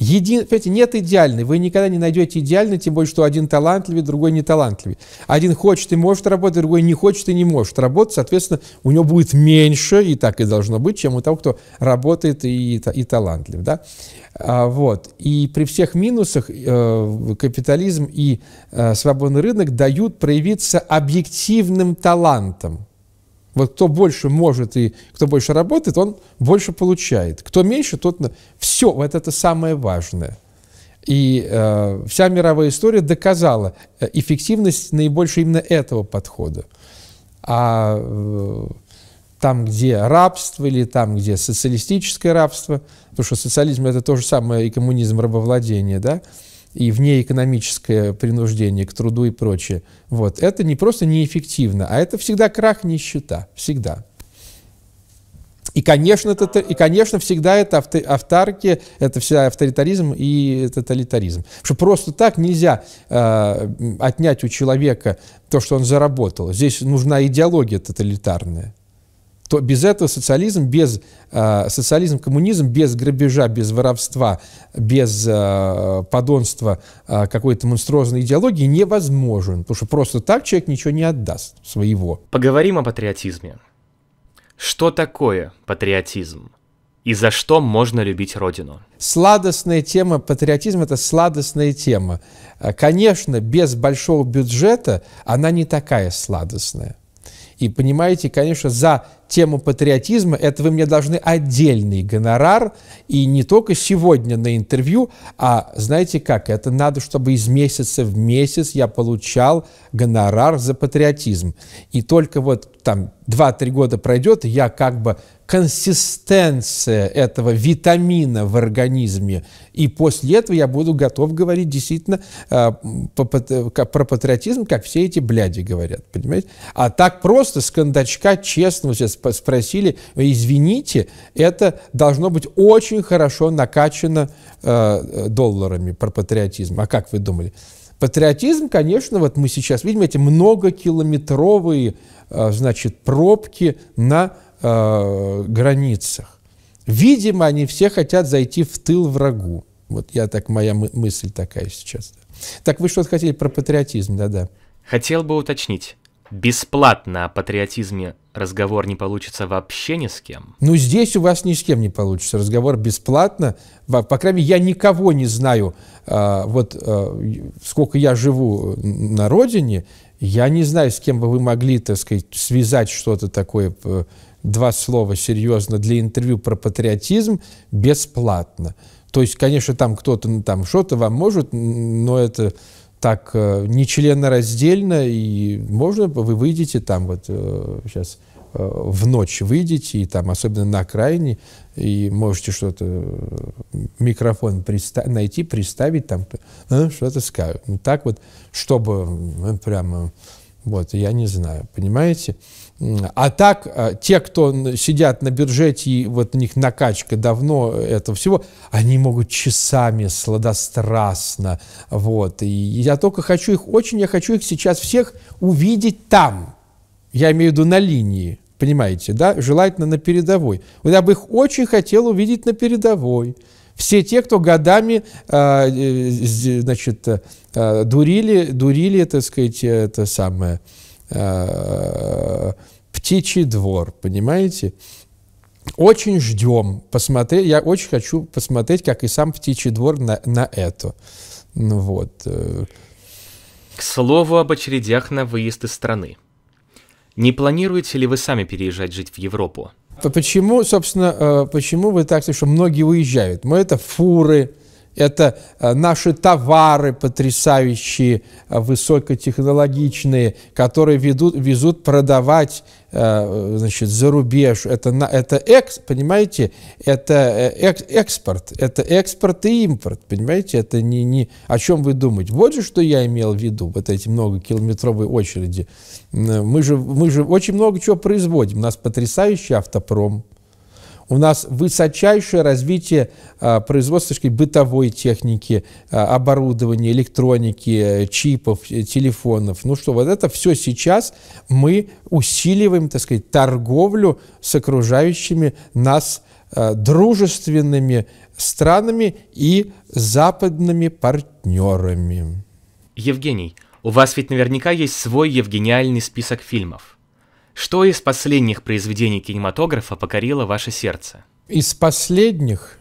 Speaker 1: Един, понимаете, нет идеальной. Вы никогда не найдете идеальной, тем более, что один талантливый, другой не талантливый. Один хочет и может работать, другой не хочет и не может работать. Соответственно, у него будет меньше, и так и должно быть, чем у того, кто работает и, и талантлив. Да? А, вот. И при всех минусах э, капитализм и э, свободный рынок дают проявиться объективным талантом. Вот кто больше может и кто больше работает, он больше получает. Кто меньше, тот... Все, вот это самое важное. И э, вся мировая история доказала э, эффективность наибольшей именно этого подхода. А э, там, где рабство или там, где социалистическое рабство, потому что социализм – это то же самое и коммунизм рабовладение, да, э, и внеэкономическое принуждение к труду и прочее. Вот. Это не просто неэффективно, а это всегда крах нищета. Всегда. И, конечно, это, и, конечно всегда это автарки, это всегда авторитаризм и тоталитаризм. Потому что просто так нельзя э, отнять у человека то, что он заработал. Здесь нужна идеология тоталитарная то без этого социализм, без э, социализм, коммунизм, без грабежа, без воровства, без э, подонства э, какой-то монструозной идеологии невозможен, потому что просто так человек ничего не отдаст своего. Поговорим
Speaker 2: о патриотизме. Что такое патриотизм? И за что можно любить Родину?
Speaker 1: Сладостная тема, патриотизм – это сладостная тема. Э, конечно, без большого бюджета она не такая сладостная. И понимаете, конечно, за тему патриотизма это вы мне должны отдельный гонорар, и не только сегодня на интервью, а знаете как, это надо, чтобы из месяца в месяц я получал гонорар за патриотизм. И только вот там 2-3 года пройдет, я как бы консистенция этого витамина в организме. И после этого я буду готов говорить действительно э, по, по, как, про патриотизм, как все эти бляди говорят, понимаете? А так просто с кондачка честно сейчас спросили, извините, это должно быть очень хорошо накачано э, долларами про патриотизм. А как вы думали? Патриотизм, конечно, вот мы сейчас видим эти многокилометровые, а, значит, пробки на э, границах. Видимо, они все хотят зайти в тыл врагу. Вот я так, моя мы мысль такая сейчас. Так вы что-то хотели про патриотизм, да-да.
Speaker 2: Хотел бы уточнить бесплатно о патриотизме разговор не получится вообще ни с кем?
Speaker 1: Ну, здесь у вас ни с кем не получится. Разговор бесплатно. По, крайней мере, я никого не знаю. А, вот а, сколько я живу на родине, я не знаю, с кем бы вы могли, так сказать, связать что-то такое, э, два слова серьезно для интервью про патриотизм бесплатно. То есть, конечно, там кто-то ну, там что-то вам может, но это так не э, нечленораздельно, и можно, вы выйдете там вот сейчас э, э, в ночь выйдете, и там, особенно на окраине, и можете что-то, микрофон приста найти, приставить там, что-то скажу. Ну, так вот, чтобы прямо, вот, я не знаю, понимаете? А так, э, те, кто сидят на бюджете, и вот у них накачка давно этого всего, они могут часами сладострастно. Вот. И я только хочу их, очень я хочу их сейчас всех увидеть там. Я имею в виду на линии, понимаете, да? Желательно на передовой. Вот я бы их очень хотел увидеть на передовой. Все те, кто годами, э, э, значит, дурили, дурили, так сказать, это самое, Э, птичий двор, понимаете? Очень ждем посмотреть, я очень хочу посмотреть, как и сам птичий двор на, на это. Ну вот. Э.
Speaker 2: К слову об очередях на выезд из страны. Не планируете ли вы сами переезжать жить в Европу?
Speaker 1: Почему, собственно, э, почему вы так, что многие уезжают? Мы это фуры, это э, наши товары потрясающие, э, высокотехнологичные, которые ведут, везут продавать э, значит, за рубеж. Это, это экс, понимаете, это эк, экспорт, это экспорт и импорт, понимаете, это не, не о чем вы думаете. Вот же, что я имел в виду, вот эти многокилометровые очереди. Мы же, мы же очень много чего производим, у нас потрясающий автопром, у нас высочайшее развитие а, производства бытовой техники, а, оборудования, электроники, чипов, э, телефонов. Ну что, вот это все сейчас мы усиливаем, так сказать, торговлю с окружающими нас а, дружественными странами и западными партнерами.
Speaker 2: Евгений, у вас ведь наверняка есть свой евгениальный список фильмов – что из последних произведений кинематографа покорило ваше сердце?
Speaker 1: Из последних?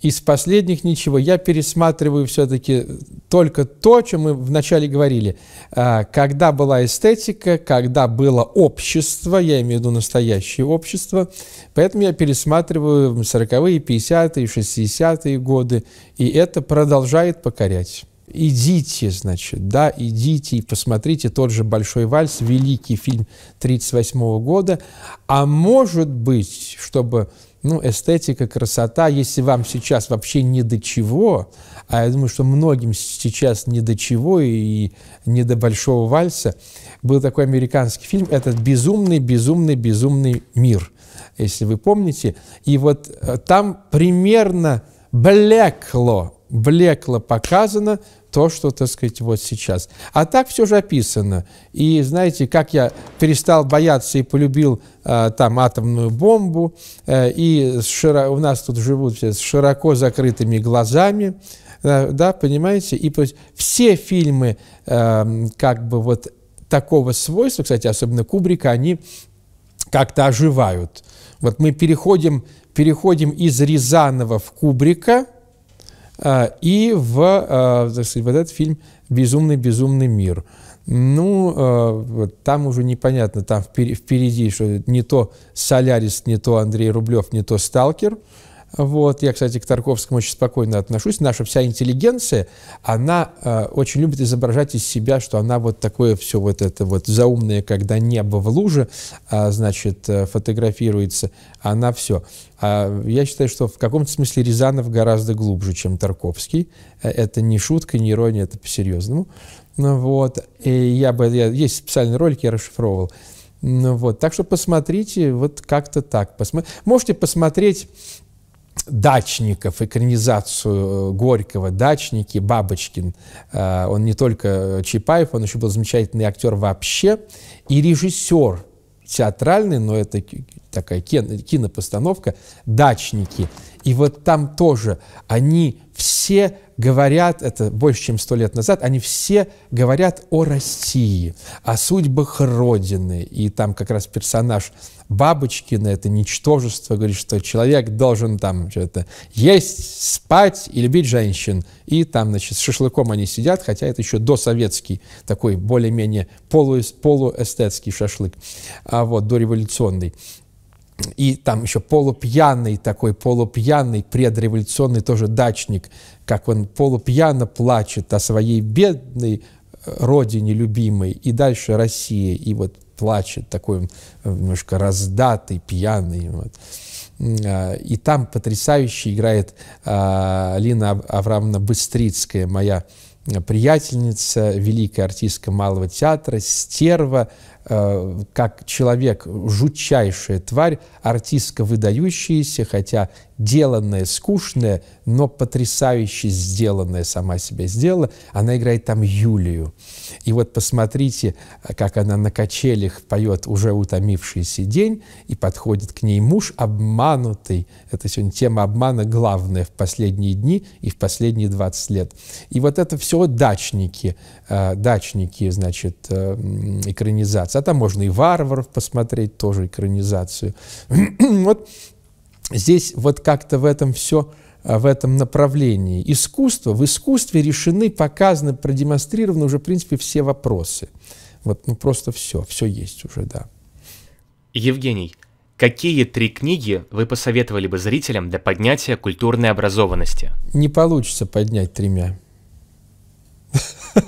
Speaker 1: Из последних ничего. Я пересматриваю все-таки только то, о чем мы вначале говорили. А, когда была эстетика, когда было общество, я имею в виду настоящее общество, поэтому я пересматриваю 40-е, 50-е, 60-е годы, и это продолжает покорять идите, значит, да, идите и посмотрите тот же «Большой вальс», великий фильм 1938 года. А может быть, чтобы, ну, эстетика, красота, если вам сейчас вообще не до чего, а я думаю, что многим сейчас не до чего и не до «Большого вальса», был такой американский фильм, этот «Безумный, безумный, безумный мир», если вы помните. И вот э, там примерно блекло блекло показано, то, что, так сказать, вот сейчас. А так все же описано. И знаете, как я перестал бояться и полюбил э, там атомную бомбу, э, и широ... у нас тут живут все с широко закрытыми глазами, э, да, понимаете? И все фильмы э, как бы вот такого свойства, кстати, особенно Кубрика, они как-то оживают. Вот мы переходим, переходим из Рязанова в Кубрика – а, и в, а, в этот фильм «Безумный-безумный мир». Ну, а, там уже непонятно, там впереди, что не то «Солярис», не то Андрей Рублев, не то «Сталкер», вот, я, кстати, к Тарковскому очень спокойно отношусь. Наша вся интеллигенция, она э, очень любит изображать из себя, что она вот такое все вот это вот заумное, когда небо в луже, а, э, значит, фотографируется, она все. А я считаю, что в каком-то смысле Рязанов гораздо глубже, чем Тарковский. Э, это не шутка, не ирония, это по-серьезному. Ну, вот, и я бы, я, есть специальный ролик, я расшифровывал. Ну, вот. Так что посмотрите, вот как-то так. Посмо... Можете посмотреть дачников, экранизацию э, Горького, дачники, Бабочкин. Э, он не только Чапаев, он еще был замечательный актер вообще и режиссер театральный, но это такая кинопостановка «Дачники». И вот там тоже они все говорят, это больше, чем сто лет назад, они все говорят о России, о судьбах Родины. И там как раз персонаж Бабочкина, это ничтожество, говорит, что человек должен там что-то есть, спать и любить женщин. И там, значит, с шашлыком они сидят, хотя это еще досоветский, такой более-менее полуэстетский шашлык, а вот дореволюционный и там еще полупьяный такой, полупьяный предреволюционный тоже дачник, как он полупьяно плачет о своей бедной э, родине любимой, и дальше России и вот плачет такой э, немножко раздатый, пьяный. Вот. А, и там потрясающе играет а, Лина Аврамовна Быстрицкая, моя приятельница, великая артистка Малого театра, стерва, э, как человек, жутчайшая тварь, артистка выдающаяся, хотя деланная, скучная, но потрясающе сделанная, сама себя сделала. Она играет там Юлию. И вот посмотрите, как она на качелях поет «Уже утомившийся день», и подходит к ней муж обманутый. Это сегодня тема обмана главная в последние дни и в последние 20 лет. И вот это все дачники, э, дачники, значит, э, экранизация. А там можно и «Варваров» посмотреть, тоже экранизацию. вот здесь вот как-то в этом все а, в этом направлении искусство в искусстве решены, показаны, продемонстрированы уже, в принципе, все вопросы. Вот, ну просто все, все есть уже, да.
Speaker 2: Евгений, какие три книги вы посоветовали бы зрителям для поднятия культурной образованности?
Speaker 1: Не получится поднять тремя.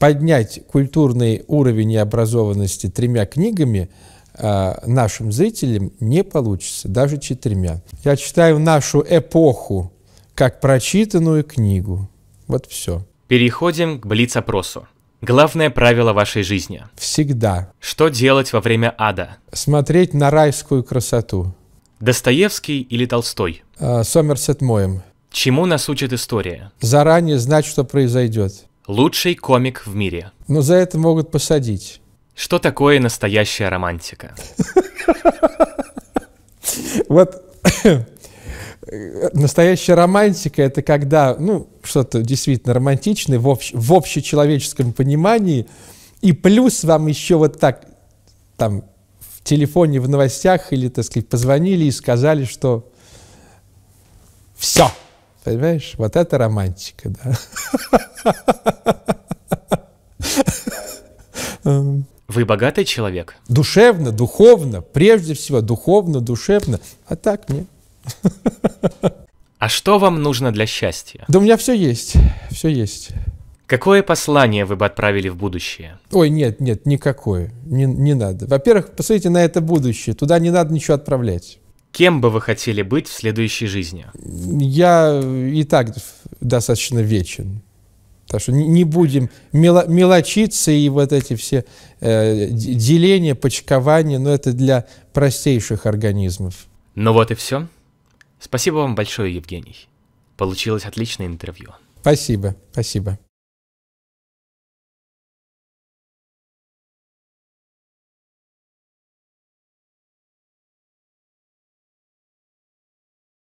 Speaker 1: Поднять культурный уровень и образованности тремя книгами – а, нашим зрителям не получится, даже четырьмя. Я читаю нашу эпоху как прочитанную книгу. Вот все.
Speaker 2: Переходим к блиц-опросу. Главное правило вашей жизни.
Speaker 1: Всегда.
Speaker 2: Что делать во время ада?
Speaker 1: Смотреть на райскую красоту.
Speaker 2: Достоевский или Толстой?
Speaker 1: Э, Сомерсет Моем.
Speaker 2: Чему нас учит история?
Speaker 1: Заранее знать, что произойдет.
Speaker 2: Лучший комик в мире.
Speaker 1: Но за это могут посадить.
Speaker 2: Что такое настоящая романтика?
Speaker 1: Вот э, настоящая романтика — это когда, ну, что-то действительно романтичное в, общ, в общечеловеческом понимании, и плюс вам еще вот так, там, в телефоне, в новостях, или, так сказать, позвонили и сказали, что все, понимаешь, вот это романтика, да.
Speaker 2: Вы богатый человек?
Speaker 1: Душевно, духовно, прежде всего духовно, душевно. А так нет.
Speaker 2: А что вам нужно для
Speaker 1: счастья? Да у меня все есть, все есть. Какое
Speaker 2: послание вы бы отправили в будущее?
Speaker 1: Ой, нет, нет, никакое. Не, не надо. Во-первых, посмотрите на это будущее. Туда не надо ничего отправлять.
Speaker 2: Кем бы вы хотели быть в следующей жизни?
Speaker 1: Я и так достаточно вечен. Так что не будем мелочиться и вот эти все э, деления, почкования, но это для простейших организмов.
Speaker 2: Ну вот и все. Спасибо вам большое, Евгений. Получилось отличное интервью.
Speaker 1: Спасибо, спасибо.